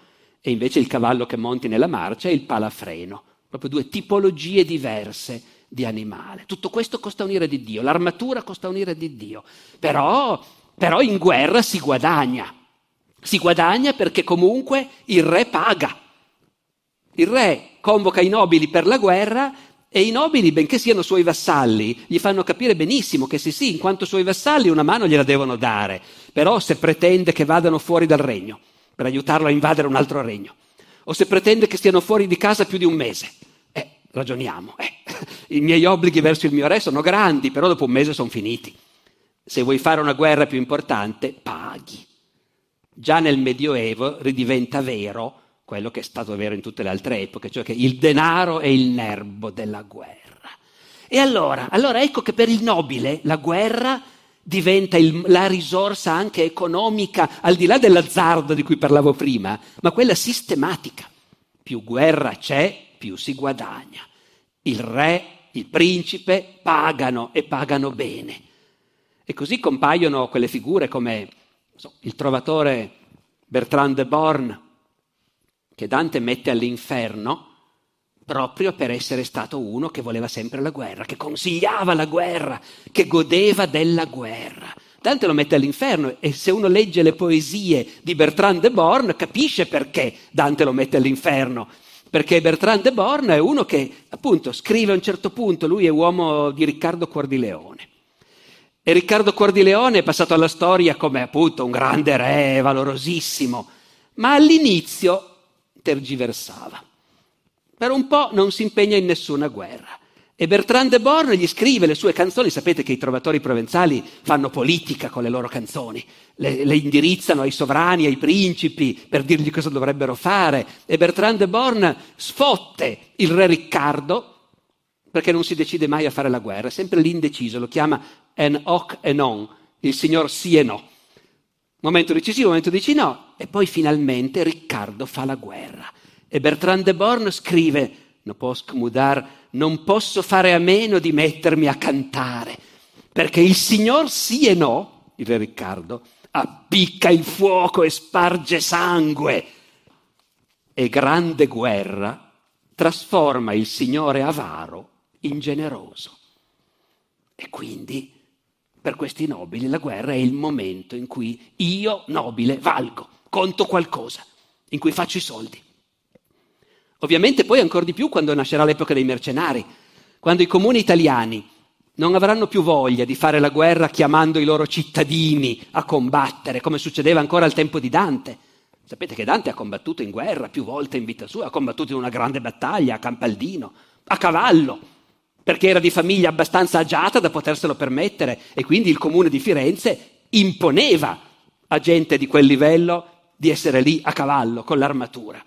e invece il cavallo che monti nella marcia è il palafreno, proprio due tipologie diverse di animale. Tutto questo costa un'ira di Dio, l'armatura costa un'ira di Dio, però, però in guerra si guadagna, si guadagna perché comunque il re paga. Il re convoca i nobili per la guerra e i nobili, benché siano suoi vassalli, gli fanno capire benissimo che sì, sì, in quanto suoi vassalli una mano gliela devono dare, però se pretende che vadano fuori dal regno per aiutarlo a invadere un altro regno, o se pretende che stiano fuori di casa più di un mese. Eh, ragioniamo, eh. i miei obblighi verso il mio re sono grandi, però dopo un mese sono finiti. Se vuoi fare una guerra più importante, paghi. Già nel Medioevo ridiventa vero quello che è stato vero in tutte le altre epoche, cioè che il denaro è il nervo della guerra. E allora, allora ecco che per il nobile la guerra diventa il, la risorsa anche economica, al di là dell'azzardo di cui parlavo prima, ma quella sistematica. Più guerra c'è, più si guadagna. Il re, il principe pagano e pagano bene. E così compaiono quelle figure come so, il trovatore Bertrand de Born, che Dante mette all'inferno, proprio per essere stato uno che voleva sempre la guerra, che consigliava la guerra, che godeva della guerra. Dante lo mette all'inferno e se uno legge le poesie di Bertrand de Born capisce perché Dante lo mette all'inferno. Perché Bertrand de Born è uno che appunto scrive a un certo punto, lui è uomo di Riccardo Cuordileone. E Riccardo Cuordileone è passato alla storia come appunto un grande re, valorosissimo, ma all'inizio tergiversava. Per un po' non si impegna in nessuna guerra. E Bertrand de Born gli scrive le sue canzoni, sapete che i trovatori provenzali fanno politica con le loro canzoni, le, le, indirizzano ai sovrani, ai principi per dirgli cosa dovrebbero fare e Bertrand de Born sfotte il re Riccardo perché non si decide mai a fare la guerra, è sempre l'indeciso, lo chiama en hoc e non, il signor sì e no. Momento decisivo, momento dici no e poi finalmente Riccardo fa la guerra e Bertrand de Born scrive, no posso mudar, non posso fare a meno di mettermi a cantare, perché il Signor sì e no, il re Riccardo, appicca il fuoco e sparge sangue. E grande guerra trasforma il Signore avaro in generoso. E quindi per questi nobili la guerra è il momento in cui io, nobile, valgo, conto qualcosa, in cui faccio i soldi. Ovviamente poi ancora di più quando nascerà l'epoca dei mercenari, quando i comuni italiani non avranno più voglia di fare la guerra chiamando i loro cittadini a combattere, come succedeva ancora al tempo di Dante. Sapete che Dante ha combattuto in guerra più volte in vita sua, ha combattuto in una grande battaglia a Campaldino, a cavallo, perché era di famiglia abbastanza agiata da poterselo permettere e quindi il comune di Firenze imponeva a gente di quel livello di essere lì a cavallo con l'armatura.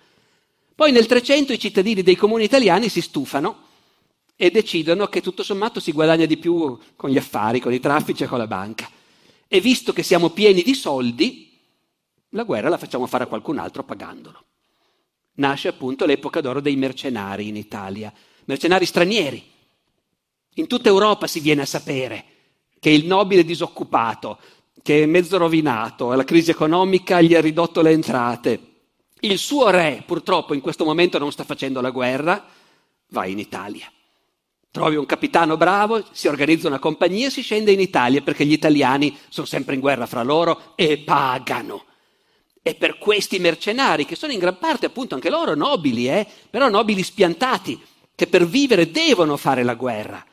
Poi nel 300 i cittadini dei comuni italiani si stufano e decidono che tutto sommato si guadagna di più con gli affari, con i traffici e con la banca. E visto che siamo pieni di soldi, la guerra la facciamo fare a qualcun altro pagandolo. Nasce appunto l'epoca d'oro dei mercenari in Italia, mercenari stranieri. In tutta Europa si viene a sapere che il nobile disoccupato, che è mezzo rovinato, la crisi economica gli ha ridotto le entrate, il suo re, purtroppo in questo momento non sta facendo la guerra, va in Italia. Trovi un capitano bravo, si organizza una compagnia e si scende in Italia perché gli italiani sono sempre in guerra fra loro e pagano. E per questi mercenari, che sono in gran parte appunto anche loro nobili, eh? però nobili spiantati, che per vivere devono fare la guerra.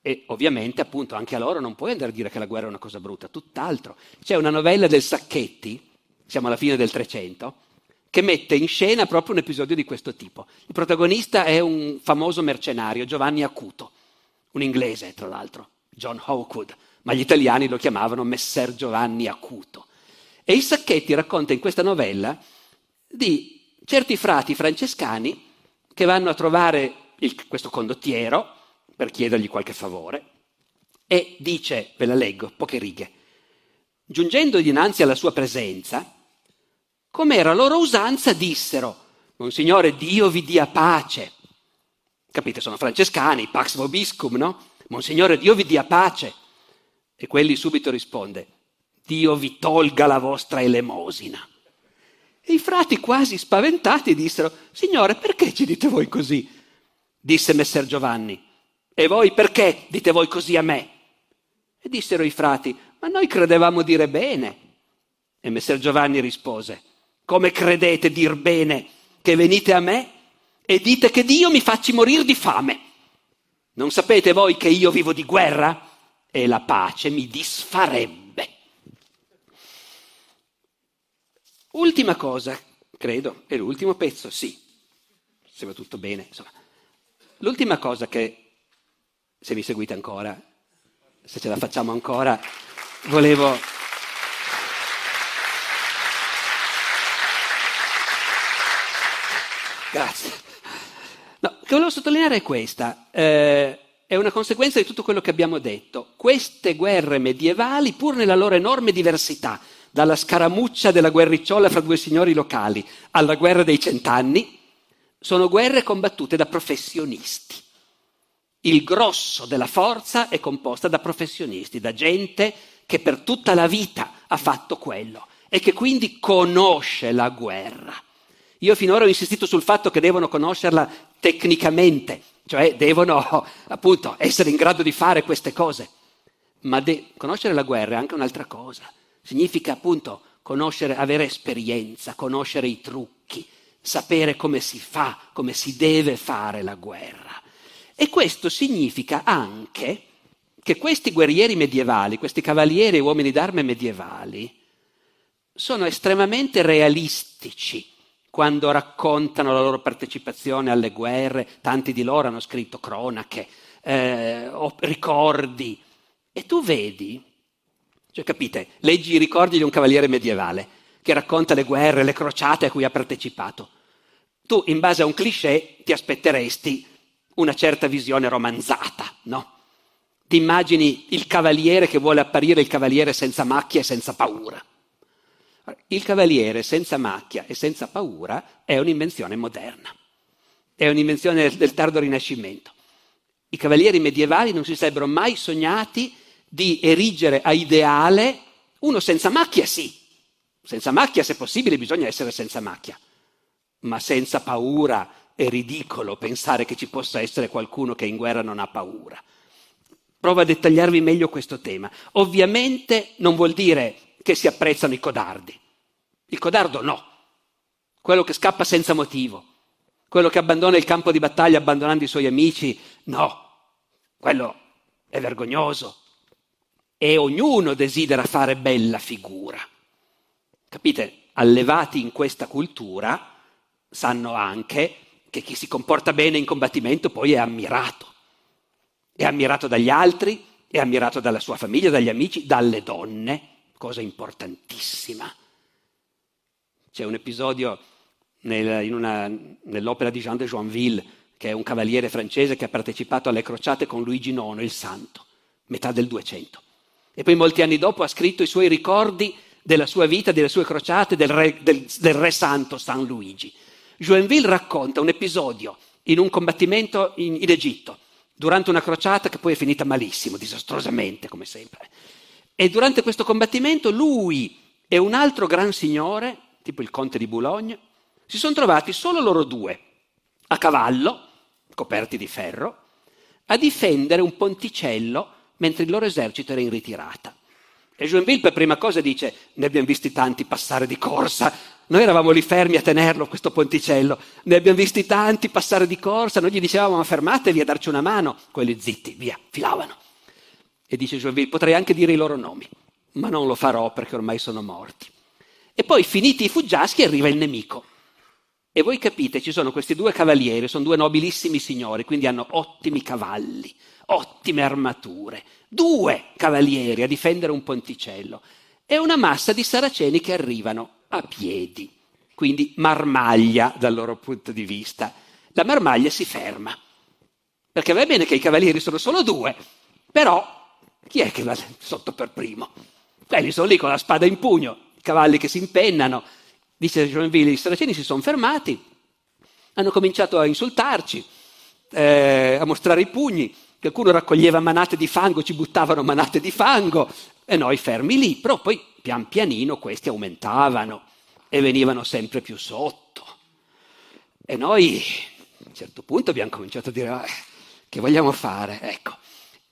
E ovviamente appunto anche a loro non puoi andare a dire che la guerra è una cosa brutta, tutt'altro. C'è una novella del Sacchetti, siamo alla fine del 300, che mette in scena proprio un episodio di questo tipo. Il protagonista è un famoso mercenario, Giovanni Acuto, un inglese tra l'altro, John Hawkwood, ma gli italiani lo chiamavano Messer Giovanni Acuto. E il Sacchetti racconta in questa novella di certi frati francescani che vanno a trovare il, questo condottiero per chiedergli qualche favore e dice, ve la leggo, poche righe, giungendo dinanzi alla sua presenza, come era loro usanza, dissero, Monsignore, Dio vi dia pace. Capite, sono francescani, pax vobiscum, no? Monsignore, Dio vi dia pace. E quelli subito risponde, Dio vi tolga la vostra elemosina. E i frati quasi spaventati dissero, Signore, perché ci dite voi così? Disse Messer Giovanni, e voi perché dite voi così a me? E dissero i frati, ma noi credevamo dire bene. E Messer Giovanni rispose, come credete dir bene che venite a me e dite che Dio mi facci morire di fame? Non sapete voi che io vivo di guerra? E la pace mi disfarebbe. Ultima cosa, credo, è l'ultimo pezzo, sì, se va tutto bene. Insomma. L'ultima cosa che, se mi seguite ancora, se ce la facciamo ancora, volevo... Grazie. No, che volevo sottolineare è questa. Eh, è una conseguenza di tutto quello che abbiamo detto. Queste guerre medievali, pur nella loro enorme diversità, dalla scaramuccia della guerricciola fra due signori locali alla guerra dei cent'anni, sono guerre combattute da professionisti. Il grosso della forza è composta da professionisti, da gente che per tutta la vita ha fatto quello e che quindi conosce la guerra. Io finora ho insistito sul fatto che devono conoscerla tecnicamente, cioè devono appunto essere in grado di fare queste cose. Ma de- conoscere la guerra è anche un'altra cosa. Significa appunto conoscere, avere esperienza, conoscere i trucchi, sapere come si fa, come si deve fare la guerra. E questo significa anche che questi guerrieri medievali, questi cavalieri e uomini d'arme medievali, sono estremamente realistici quando raccontano la loro partecipazione alle guerre, tanti di loro hanno scritto cronache, eh, ricordi, e tu vedi, cioè capite, leggi i ricordi di un cavaliere medievale che racconta le guerre, le crociate a cui ha partecipato. Tu, in base a un cliché, ti aspetteresti una certa visione romanzata, no? Ti immagini il cavaliere che vuole apparire il cavaliere senza macchie e senza paura. Il cavaliere senza macchia e senza paura è un'invenzione moderna, è un'invenzione del, tardo Rinascimento. I cavalieri medievali non si sarebbero mai sognati di erigere a ideale uno senza macchia, sì. Senza macchia, se possibile, bisogna essere senza macchia, ma senza paura, è ridicolo pensare che ci possa essere qualcuno che in guerra non ha paura. Provo a dettagliarvi meglio questo tema. Ovviamente non vuol dire che si apprezzano i codardi. Il codardo no, quello che scappa senza motivo, quello che abbandona il campo di battaglia abbandonando i suoi amici, no, quello è vergognoso. E ognuno desidera fare bella figura. Capite? Allevati in questa cultura, sanno anche che chi si comporta bene in combattimento poi è ammirato. È ammirato dagli altri, è ammirato dalla sua famiglia, dagli amici, dalle donne cosa importantissima. C'è un episodio nel, una, nell'opera di Jean de Joinville, che è un cavaliere francese che ha partecipato alle crociate con Luigi IX, il santo, metà del 200. E poi molti anni dopo ha scritto i suoi ricordi della sua vita, delle sue crociate, del re, del, del re santo San Luigi. Joinville racconta un episodio in un combattimento in, in Egitto, durante una crociata che poi è finita malissimo, disastrosamente come sempre. E durante questo combattimento lui e un altro gran signore, tipo il conte di Boulogne, si sono trovati solo loro due, a cavallo, coperti di ferro, a difendere un ponticello mentre il loro esercito era in ritirata. E Joinville per prima cosa dice, ne abbiamo visti tanti passare di corsa, noi eravamo lì fermi a tenerlo questo ponticello, ne abbiamo visti tanti passare di corsa, noi gli dicevamo ma fermatevi a darci una mano, quelli zitti, via, filavano. E dice Giovanni, potrei anche dire i loro nomi, ma non lo farò perché ormai sono morti. E poi finiti i fuggiaschi arriva il nemico. E voi capite, ci sono questi due cavalieri, sono due nobilissimi signori, quindi hanno ottimi cavalli, ottime armature, due cavalieri a difendere un ponticello e una massa di saraceni che arrivano a piedi, quindi marmaglia dal loro punto di vista. La marmaglia si ferma, perché va bene che i cavalieri sono solo due, però chi è che va sotto per primo? Quelli sono lì con la spada in pugno, cavalli che si impennano. Dice Joinville, i saraceni si sono fermati, hanno cominciato a insultarci, eh, a mostrare i pugni. Qualcuno raccoglieva manate di fango, ci buttavano manate di fango e noi fermi lì. Però poi pian pianino questi aumentavano e venivano sempre più sotto. E noi a un certo punto abbiamo cominciato a dire, ah, che vogliamo fare? Ecco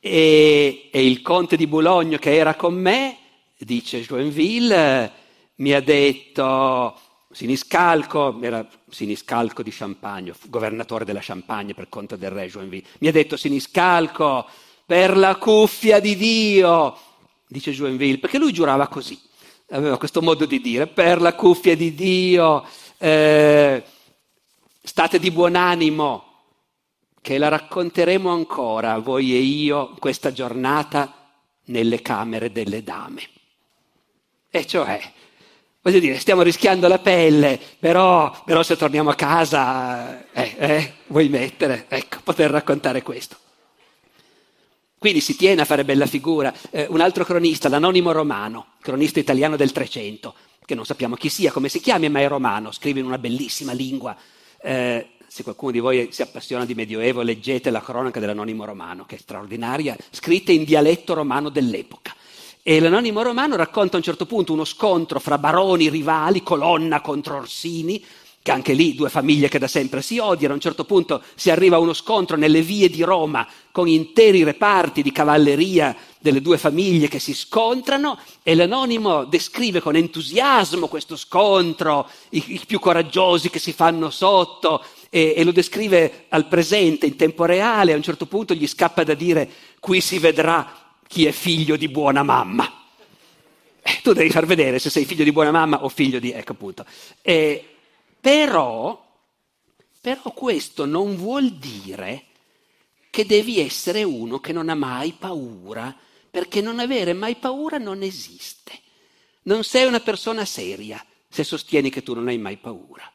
e, e, il conte di Bologna che era con me, dice Joinville, mi ha detto, Siniscalco, era Siniscalco di Champagne, governatore della Champagne per conto del re Joinville, mi ha detto Siniscalco, per la cuffia di Dio, dice Joinville, perché lui giurava così, aveva questo modo di dire, per la cuffia di Dio, eh, state di buon animo, che la racconteremo ancora, voi e io, questa giornata nelle camere delle dame. E cioè, voglio dire, stiamo rischiando la pelle, però, però se torniamo a casa, eh, eh, vuoi mettere, ecco, poter raccontare questo. Quindi si tiene a fare bella figura. Eh, un altro cronista, l'anonimo romano, cronista italiano del Trecento, che non sappiamo chi sia, come si chiami, ma è romano, scrive in una bellissima lingua, eh, se qualcuno di voi si appassiona di Medioevo, leggete la cronaca dell'anonimo romano, che è straordinaria, scritta in dialetto romano dell'epoca. E l'anonimo romano racconta a un certo punto uno scontro fra baroni rivali, colonna contro Orsini, che anche lì due famiglie che da sempre si odiano, a un certo punto si arriva a uno scontro nelle vie di Roma con interi reparti di cavalleria delle due famiglie che si scontrano e l'anonimo descrive con entusiasmo questo scontro, i, i più coraggiosi che si fanno sotto, e, e lo descrive al presente, in tempo reale, a un certo punto gli scappa da dire qui si vedrà chi è figlio di buona mamma. Eh, tu devi far vedere se sei figlio di buona mamma o figlio di... ecco appunto. Eh, però, però questo non vuol dire che devi essere uno che non ha mai paura, perché non avere mai paura non esiste. Non sei una persona seria se sostieni che tu non hai mai paura.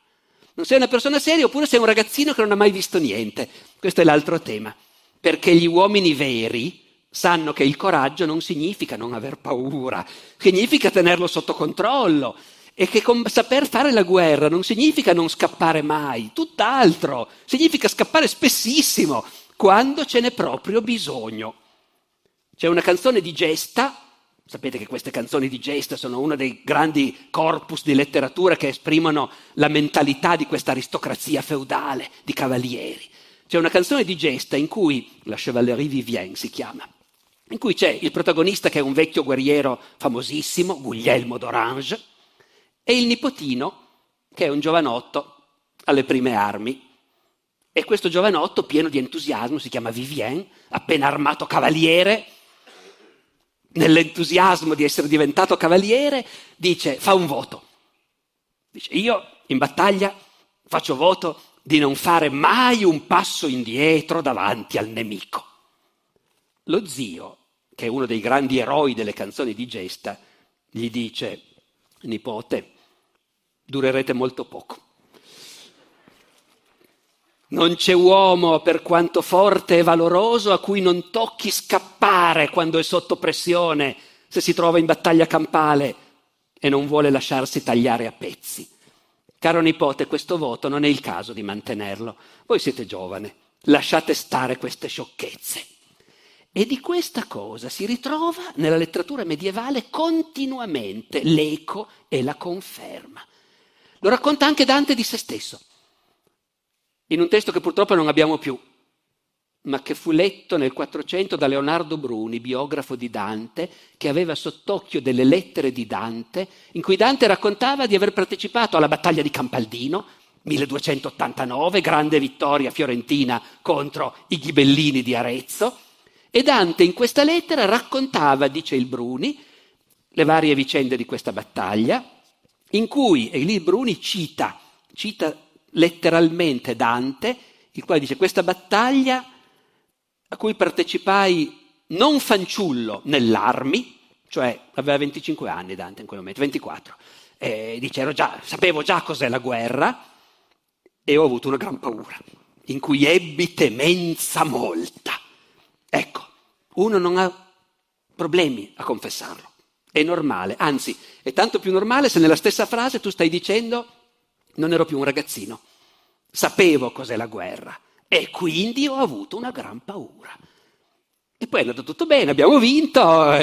Non sei una persona seria oppure sei un ragazzino che non ha mai visto niente. Questo è l'altro tema. Perché gli uomini veri sanno che il coraggio non significa non aver paura, significa tenerlo sotto controllo e che con, saper fare la guerra non significa non scappare mai, tutt'altro, significa scappare spessissimo quando ce n'è proprio bisogno. C'è una canzone di gesta Sapete che queste canzoni di gesta sono uno dei grandi corpus di letteratura che esprimono la mentalità di questa aristocrazia feudale di cavalieri. C'è una canzone di gesta in cui, la Chevalerie Vivienne si chiama, in cui c'è il protagonista che è un vecchio guerriero famosissimo, Guglielmo d'Orange, e il nipotino che è un giovanotto alle prime armi. E questo giovanotto, pieno di entusiasmo, si chiama Vivien, appena armato cavaliere, nell'entusiasmo di essere diventato cavaliere, dice, fa un voto. Dice, io in battaglia faccio voto di non fare mai un passo indietro davanti al nemico. Lo zio, che è uno dei grandi eroi delle canzoni di gesta, gli dice, nipote, durerete molto poco. Non c'è uomo, per quanto forte e valoroso, a cui non tocchi scappare quando è sotto pressione, se si trova in battaglia campale e non vuole lasciarsi tagliare a pezzi. Caro nipote, questo voto non è il caso di mantenerlo. Voi siete giovane, lasciate stare queste sciocchezze. E di questa cosa si ritrova nella letteratura medievale continuamente l'eco e la conferma. Lo racconta anche Dante di se stesso in un testo che purtroppo non abbiamo più, ma che fu letto nel 400 da Leonardo Bruni, biografo di Dante, che aveva sott'occhio delle lettere di Dante, in cui Dante raccontava di aver partecipato alla battaglia di Campaldino, 1289, grande vittoria fiorentina contro i ghibellini di Arezzo, e Dante in questa lettera raccontava, dice il Bruni, le varie vicende di questa battaglia, in cui, e lì Bruni cita, cita letteralmente Dante, il quale dice questa battaglia a cui partecipai non fanciullo nell'armi, cioè aveva 25 anni Dante in quel momento, 24, e dice già, sapevo già cos'è la guerra e ho avuto una gran paura, in cui ebbi temenza molta. Ecco, uno non ha problemi a confessarlo, è normale, anzi è tanto più normale se nella stessa frase tu stai dicendo non ero più un ragazzino, sapevo cos'è la guerra e quindi ho avuto una gran paura. E poi è andato tutto bene, abbiamo vinto,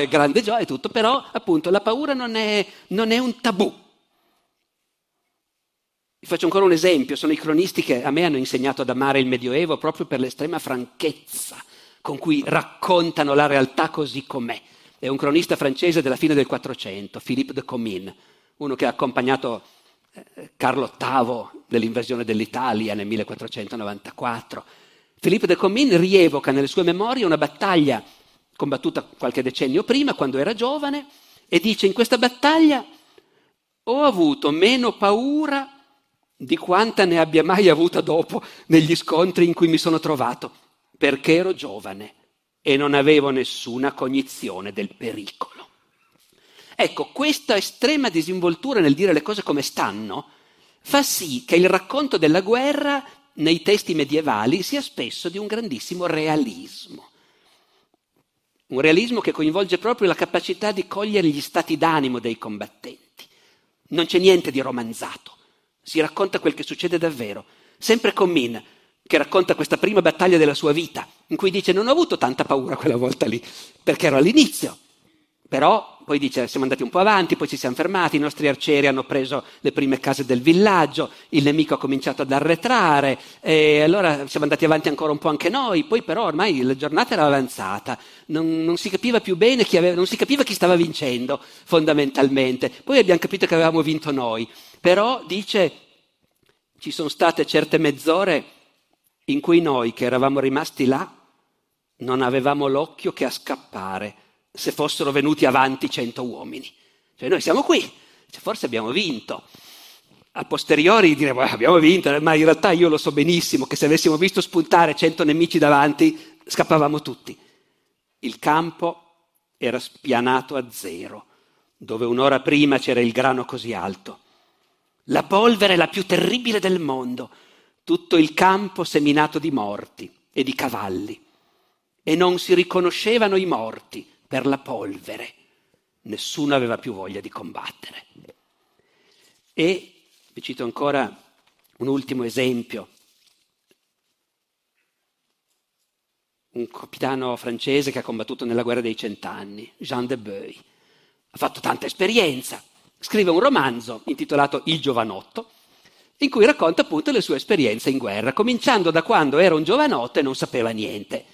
grande gioia e tutto, però appunto la paura non è, non è un tabù. Vi faccio ancora un esempio, sono i cronisti che a me hanno insegnato ad amare il Medioevo proprio per l'estrema franchezza con cui raccontano la realtà così com'è. È un cronista francese della fine del Quattrocento, Philippe de Comines, uno che ha accompagnato Carlo VIII dell'invasione dell'Italia nel 1494. Filippo de Commines rievoca nelle sue memorie una battaglia combattuta qualche decennio prima, quando era giovane, e dice in questa battaglia ho avuto meno paura di quanta ne abbia mai avuta dopo negli scontri in cui mi sono trovato, perché ero giovane e non avevo nessuna cognizione del pericolo. Ecco, questa estrema disinvoltura nel dire le cose come stanno fa sì che il racconto della guerra nei testi medievali sia spesso di un grandissimo realismo. Un realismo che coinvolge proprio la capacità di cogliere gli stati d'animo dei combattenti. Non c'è niente di romanzato, si racconta quel che succede davvero. Sempre con Min, che racconta questa prima battaglia della sua vita, in cui dice non ho avuto tanta paura quella volta lì, perché ero all'inizio, però poi dice, siamo andati un po' avanti, poi ci siamo fermati, i nostri arcieri hanno preso le prime case del villaggio, il nemico ha cominciato ad arretrare, e allora siamo andati avanti ancora un po' anche noi, poi però ormai la giornata era avanzata, non, non si capiva più bene chi aveva, non si capiva chi stava vincendo fondamentalmente, poi abbiamo capito che avevamo vinto noi, però dice, ci sono state certe mezz'ore in cui noi che eravamo rimasti là non avevamo l'occhio che a scappare se fossero venuti avanti cento uomini. Cioè noi siamo qui, cioè, forse abbiamo vinto. A posteriori diremo abbiamo vinto, ma in realtà io lo so benissimo che se avessimo visto spuntare cento nemici davanti scappavamo tutti. Il campo era spianato a zero, dove un'ora prima c'era il grano così alto. La polvere la più terribile del mondo, tutto il campo seminato di morti e di cavalli. E non si riconoscevano i morti, per la polvere. Nessuno aveva più voglia di combattere. E vi cito ancora un ultimo esempio. Un capitano francese che ha combattuto nella guerra dei cent'anni, Jean de Beuil, ha fatto tanta esperienza. Scrive un romanzo intitolato Il giovanotto, in cui racconta appunto le sue esperienze in guerra, cominciando da quando era un giovanotto e non sapeva niente.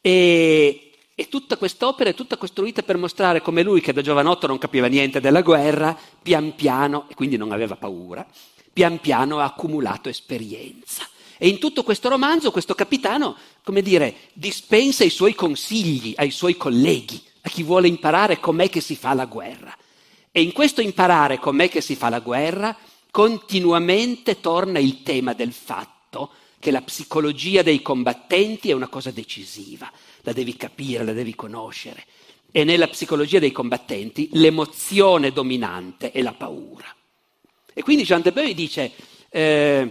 E e tutta quest'opera è tutta costruita per mostrare come lui, che da giovanotto non capiva niente della guerra, pian piano, e quindi non aveva paura, pian piano ha accumulato esperienza. E in tutto questo romanzo questo capitano, come dire, dispensa i suoi consigli ai suoi colleghi, a chi vuole imparare com'è che si fa la guerra. E in questo imparare com'è che si fa la guerra, continuamente torna il tema del fatto che la psicologia dei combattenti è una cosa decisiva la devi capire, la devi conoscere. E nella psicologia dei combattenti l'emozione dominante è la paura. E quindi Jean de Beuy dice, eh,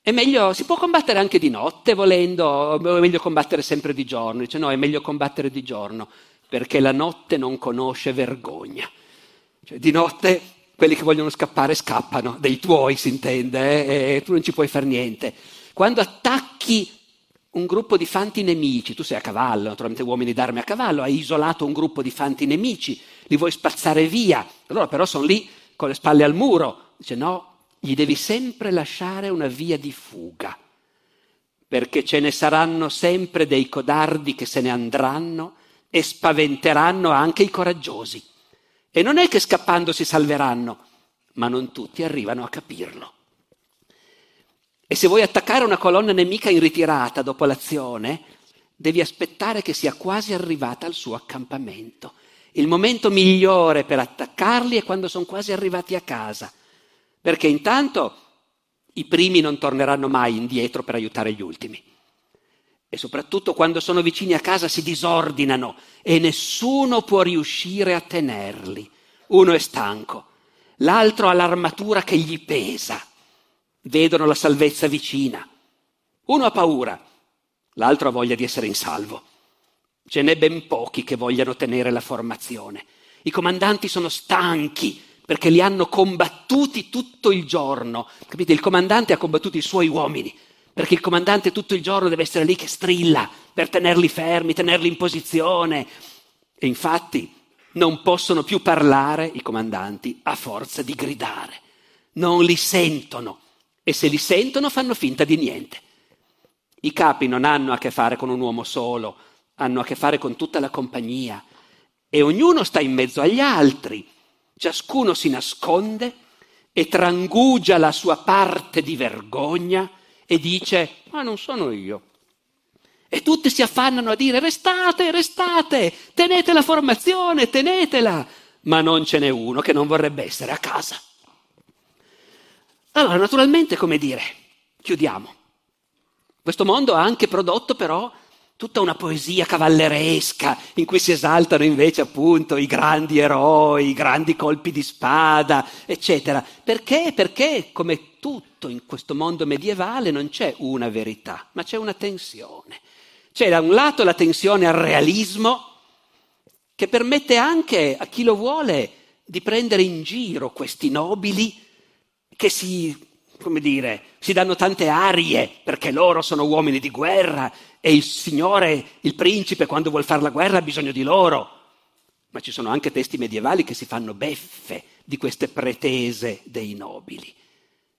è meglio, si può combattere anche di notte volendo, o è meglio combattere sempre di giorno? Dice no, è meglio combattere di giorno, perché la notte non conosce vergogna. Cioè, di notte quelli che vogliono scappare scappano, dei tuoi si intende, eh, e tu non ci puoi fare niente. Quando attacchi un gruppo di fanti nemici, tu sei a cavallo, naturalmente uomini d'arme a cavallo, hai isolato un gruppo di fanti nemici, li vuoi spazzare via, loro però sono lì con le spalle al muro, dice no, gli devi sempre lasciare una via di fuga, perché ce ne saranno sempre dei codardi che se ne andranno e spaventeranno anche i coraggiosi. E non è che scappando si salveranno, ma non tutti arrivano a capirlo. E se vuoi attaccare una colonna nemica in ritirata dopo l'azione, devi aspettare che sia quasi arrivata al suo accampamento. Il momento migliore per attaccarli è quando sono quasi arrivati a casa, perché intanto i primi non torneranno mai indietro per aiutare gli ultimi. E soprattutto quando sono vicini a casa si disordinano e nessuno può riuscire a tenerli. Uno è stanco, l'altro ha l'armatura che gli pesa vedono la salvezza vicina. Uno ha paura, l'altro ha voglia di essere in salvo. Ce n'è ben pochi che vogliano tenere la formazione. I comandanti sono stanchi perché li hanno combattuti tutto il giorno. Capite? Il comandante ha combattuto i suoi uomini, perché il comandante tutto il giorno deve essere lì che strilla per tenerli fermi, tenerli in posizione. E infatti non possono più parlare i comandanti a forza di gridare. Non li sentono e se li sentono fanno finta di niente. I capi non hanno a che fare con un uomo solo, hanno a che fare con tutta la compagnia e ognuno sta in mezzo agli altri, ciascuno si nasconde e trangugia la sua parte di vergogna e dice ma non sono io. E tutti si affannano a dire restate, restate, tenete la formazione, tenetela, ma non ce n'è uno che non vorrebbe essere a casa. Allora, naturalmente, come dire, chiudiamo. Questo mondo ha anche prodotto però tutta una poesia cavalleresca in cui si esaltano invece appunto i grandi eroi, i grandi colpi di spada, eccetera. Perché? Perché come tutto in questo mondo medievale non c'è una verità, ma c'è una tensione. C'è da un lato la tensione al realismo che permette anche a chi lo vuole di prendere in giro questi nobili che si, come dire, si danno tante arie perché loro sono uomini di guerra e il Signore, il principe, quando vuol fare la guerra ha bisogno di loro. Ma ci sono anche testi medievali che si fanno beffe di queste pretese dei nobili.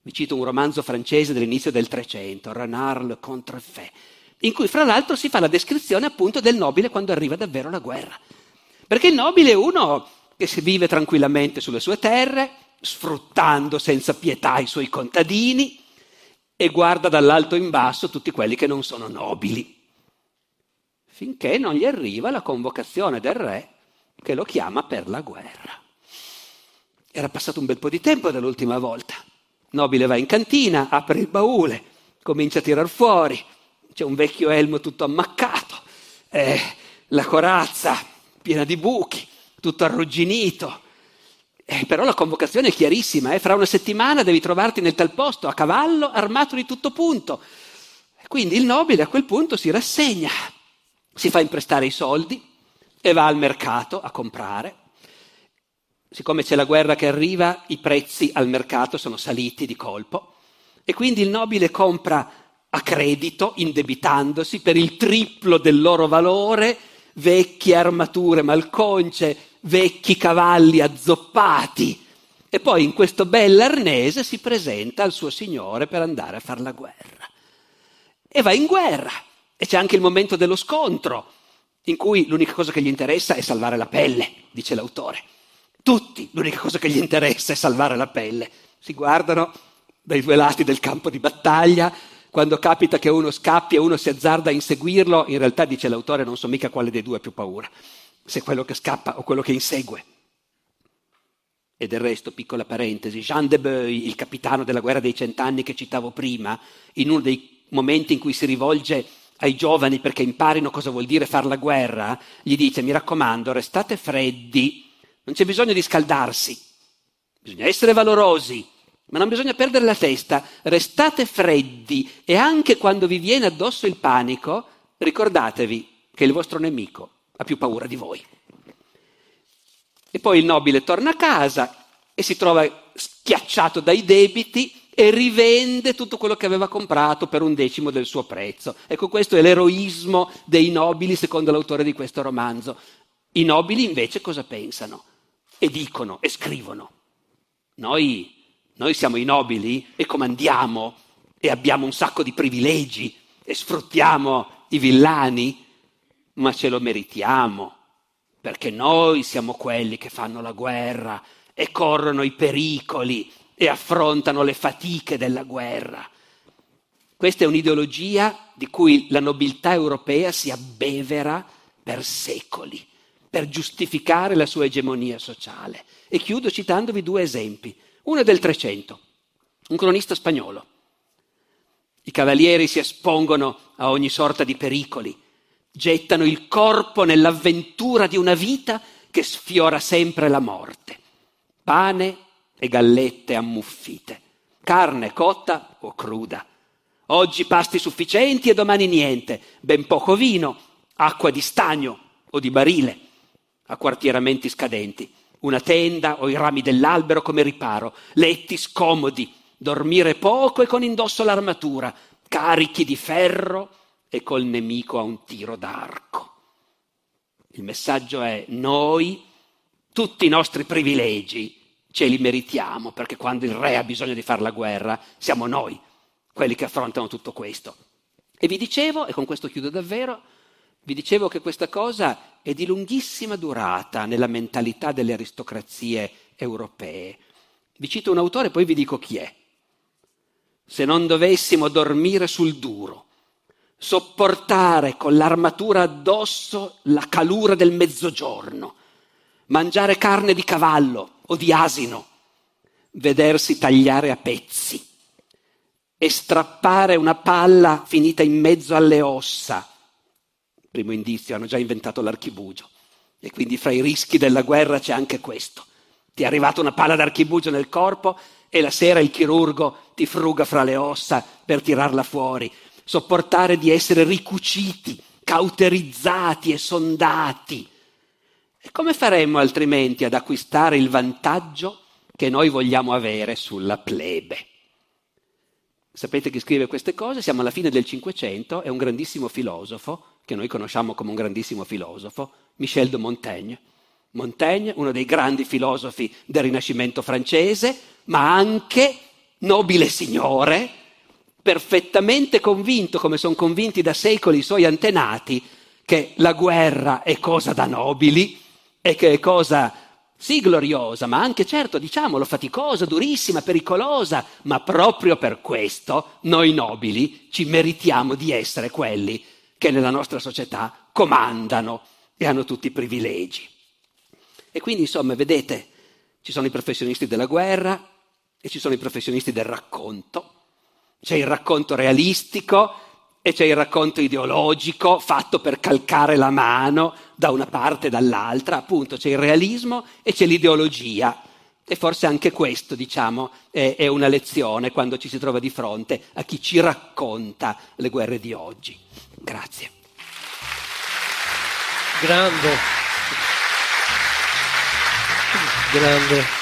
Vi cito un romanzo francese dell'inizio del Trecento, Renard le Contrefait, in cui fra l'altro si fa la descrizione appunto del nobile quando arriva davvero la guerra. Perché il nobile è uno che vive tranquillamente sulle sue terre, sfruttando senza pietà i suoi contadini e guarda dall'alto in basso tutti quelli che non sono nobili, finché non gli arriva la convocazione del re che lo chiama per la guerra. Era passato un bel po' di tempo dall'ultima volta. Nobile va in cantina, apre il baule, comincia a tirar fuori, c'è un vecchio elmo tutto ammaccato, eh, la corazza piena di buchi, tutto arrugginito, eh, però la convocazione è chiarissima, eh? fra una settimana devi trovarti nel tal posto, a cavallo, armato di tutto punto. Quindi il nobile a quel punto si rassegna, si fa imprestare i soldi e va al mercato a comprare. Siccome c'è la guerra che arriva, i prezzi al mercato sono saliti di colpo e quindi il nobile compra a credito, indebitandosi per il triplo del loro valore, vecchie armature malconce, vecchi cavalli azzoppati. E poi in questo bell'arnese si presenta al suo signore per andare a fare la guerra. E va in guerra. E c'è anche il momento dello scontro, in cui l'unica cosa che gli interessa è salvare la pelle, dice l'autore. Tutti, l'unica cosa che gli interessa è salvare la pelle. Si guardano dai due lati del campo di battaglia, quando capita che uno scappi e uno si azzarda a inseguirlo, in realtà dice l'autore non so mica quale dei due ha più paura se quello che scappa o quello che insegue. E del resto, piccola parentesi, Jean de Beuil, il capitano della guerra dei cent'anni che citavo prima, in uno dei momenti in cui si rivolge ai giovani perché imparino cosa vuol dire fare la guerra, gli dice, mi raccomando, restate freddi, non c'è bisogno di scaldarsi, bisogna essere valorosi, ma non bisogna perdere la testa, restate freddi e anche quando vi viene addosso il panico, ricordatevi che il vostro nemico ha più paura di voi. E poi il nobile torna a casa e si trova schiacciato dai debiti e rivende tutto quello che aveva comprato per un decimo del suo prezzo. Ecco, questo è l'eroismo dei nobili secondo l'autore di questo romanzo. I nobili invece cosa pensano? E dicono e scrivono. Noi, noi siamo i nobili e comandiamo e abbiamo un sacco di privilegi e sfruttiamo i villani ma ce lo meritiamo, perché noi siamo quelli che fanno la guerra e corrono i pericoli e affrontano le fatiche della guerra. Questa è un'ideologia di cui la nobiltà europea si abbevera per secoli, per giustificare la sua egemonia sociale. E chiudo citandovi due esempi. Uno è del Trecento, un cronista spagnolo. I cavalieri si espongono a ogni sorta di pericoli, gettano il corpo nell'avventura di una vita che sfiora sempre la morte. Pane e gallette ammuffite, carne cotta o cruda. Oggi pasti sufficienti e domani niente, ben poco vino, acqua di stagno o di barile, acquartieramenti scadenti, una tenda o i rami dell'albero come riparo, letti scomodi, dormire poco e con indosso l'armatura, carichi di ferro, e col nemico a un tiro d'arco. Il messaggio è noi, tutti i nostri privilegi, ce li meritiamo perché quando il re ha bisogno di fare la guerra siamo noi quelli che affrontano tutto questo. E vi dicevo, e con questo chiudo davvero, vi dicevo che questa cosa è di lunghissima durata nella mentalità delle aristocrazie europee. Vi cito un autore, poi vi dico chi è. Se non dovessimo dormire sul duro, sopportare con l'armatura addosso la calura del mezzogiorno, mangiare carne di cavallo o di asino, vedersi tagliare a pezzi e strappare una palla finita in mezzo alle ossa. Primo indizio, hanno già inventato l'archibugio e quindi fra i rischi della guerra c'è anche questo. Ti è arrivata una palla d'archibugio nel corpo e la sera il chirurgo ti fruga fra le ossa per tirarla fuori sopportare di essere ricuciti, cauterizzati e sondati. E come faremmo altrimenti ad acquistare il vantaggio che noi vogliamo avere sulla plebe? Sapete chi scrive queste cose? Siamo alla fine del Cinquecento, è un grandissimo filosofo, che noi conosciamo come un grandissimo filosofo, Michel de Montaigne. Montaigne, uno dei grandi filosofi del Rinascimento francese, ma anche nobile signore, perfettamente convinto, come sono convinti da secoli i suoi antenati, che la guerra è cosa da nobili e che è cosa sì gloriosa, ma anche certo, diciamolo, faticosa, durissima, pericolosa, ma proprio per questo noi nobili ci meritiamo di essere quelli che nella nostra società comandano e hanno tutti i privilegi. E quindi, insomma, vedete, ci sono i professionisti della guerra e ci sono i professionisti del racconto c'è il racconto realistico e c'è il racconto ideologico fatto per calcare la mano da una parte e dall'altra, appunto c'è il realismo e c'è l'ideologia. E forse anche questo, diciamo, è, è una lezione quando ci si trova di fronte a chi ci racconta le guerre di oggi. Grazie. Grande. Grande.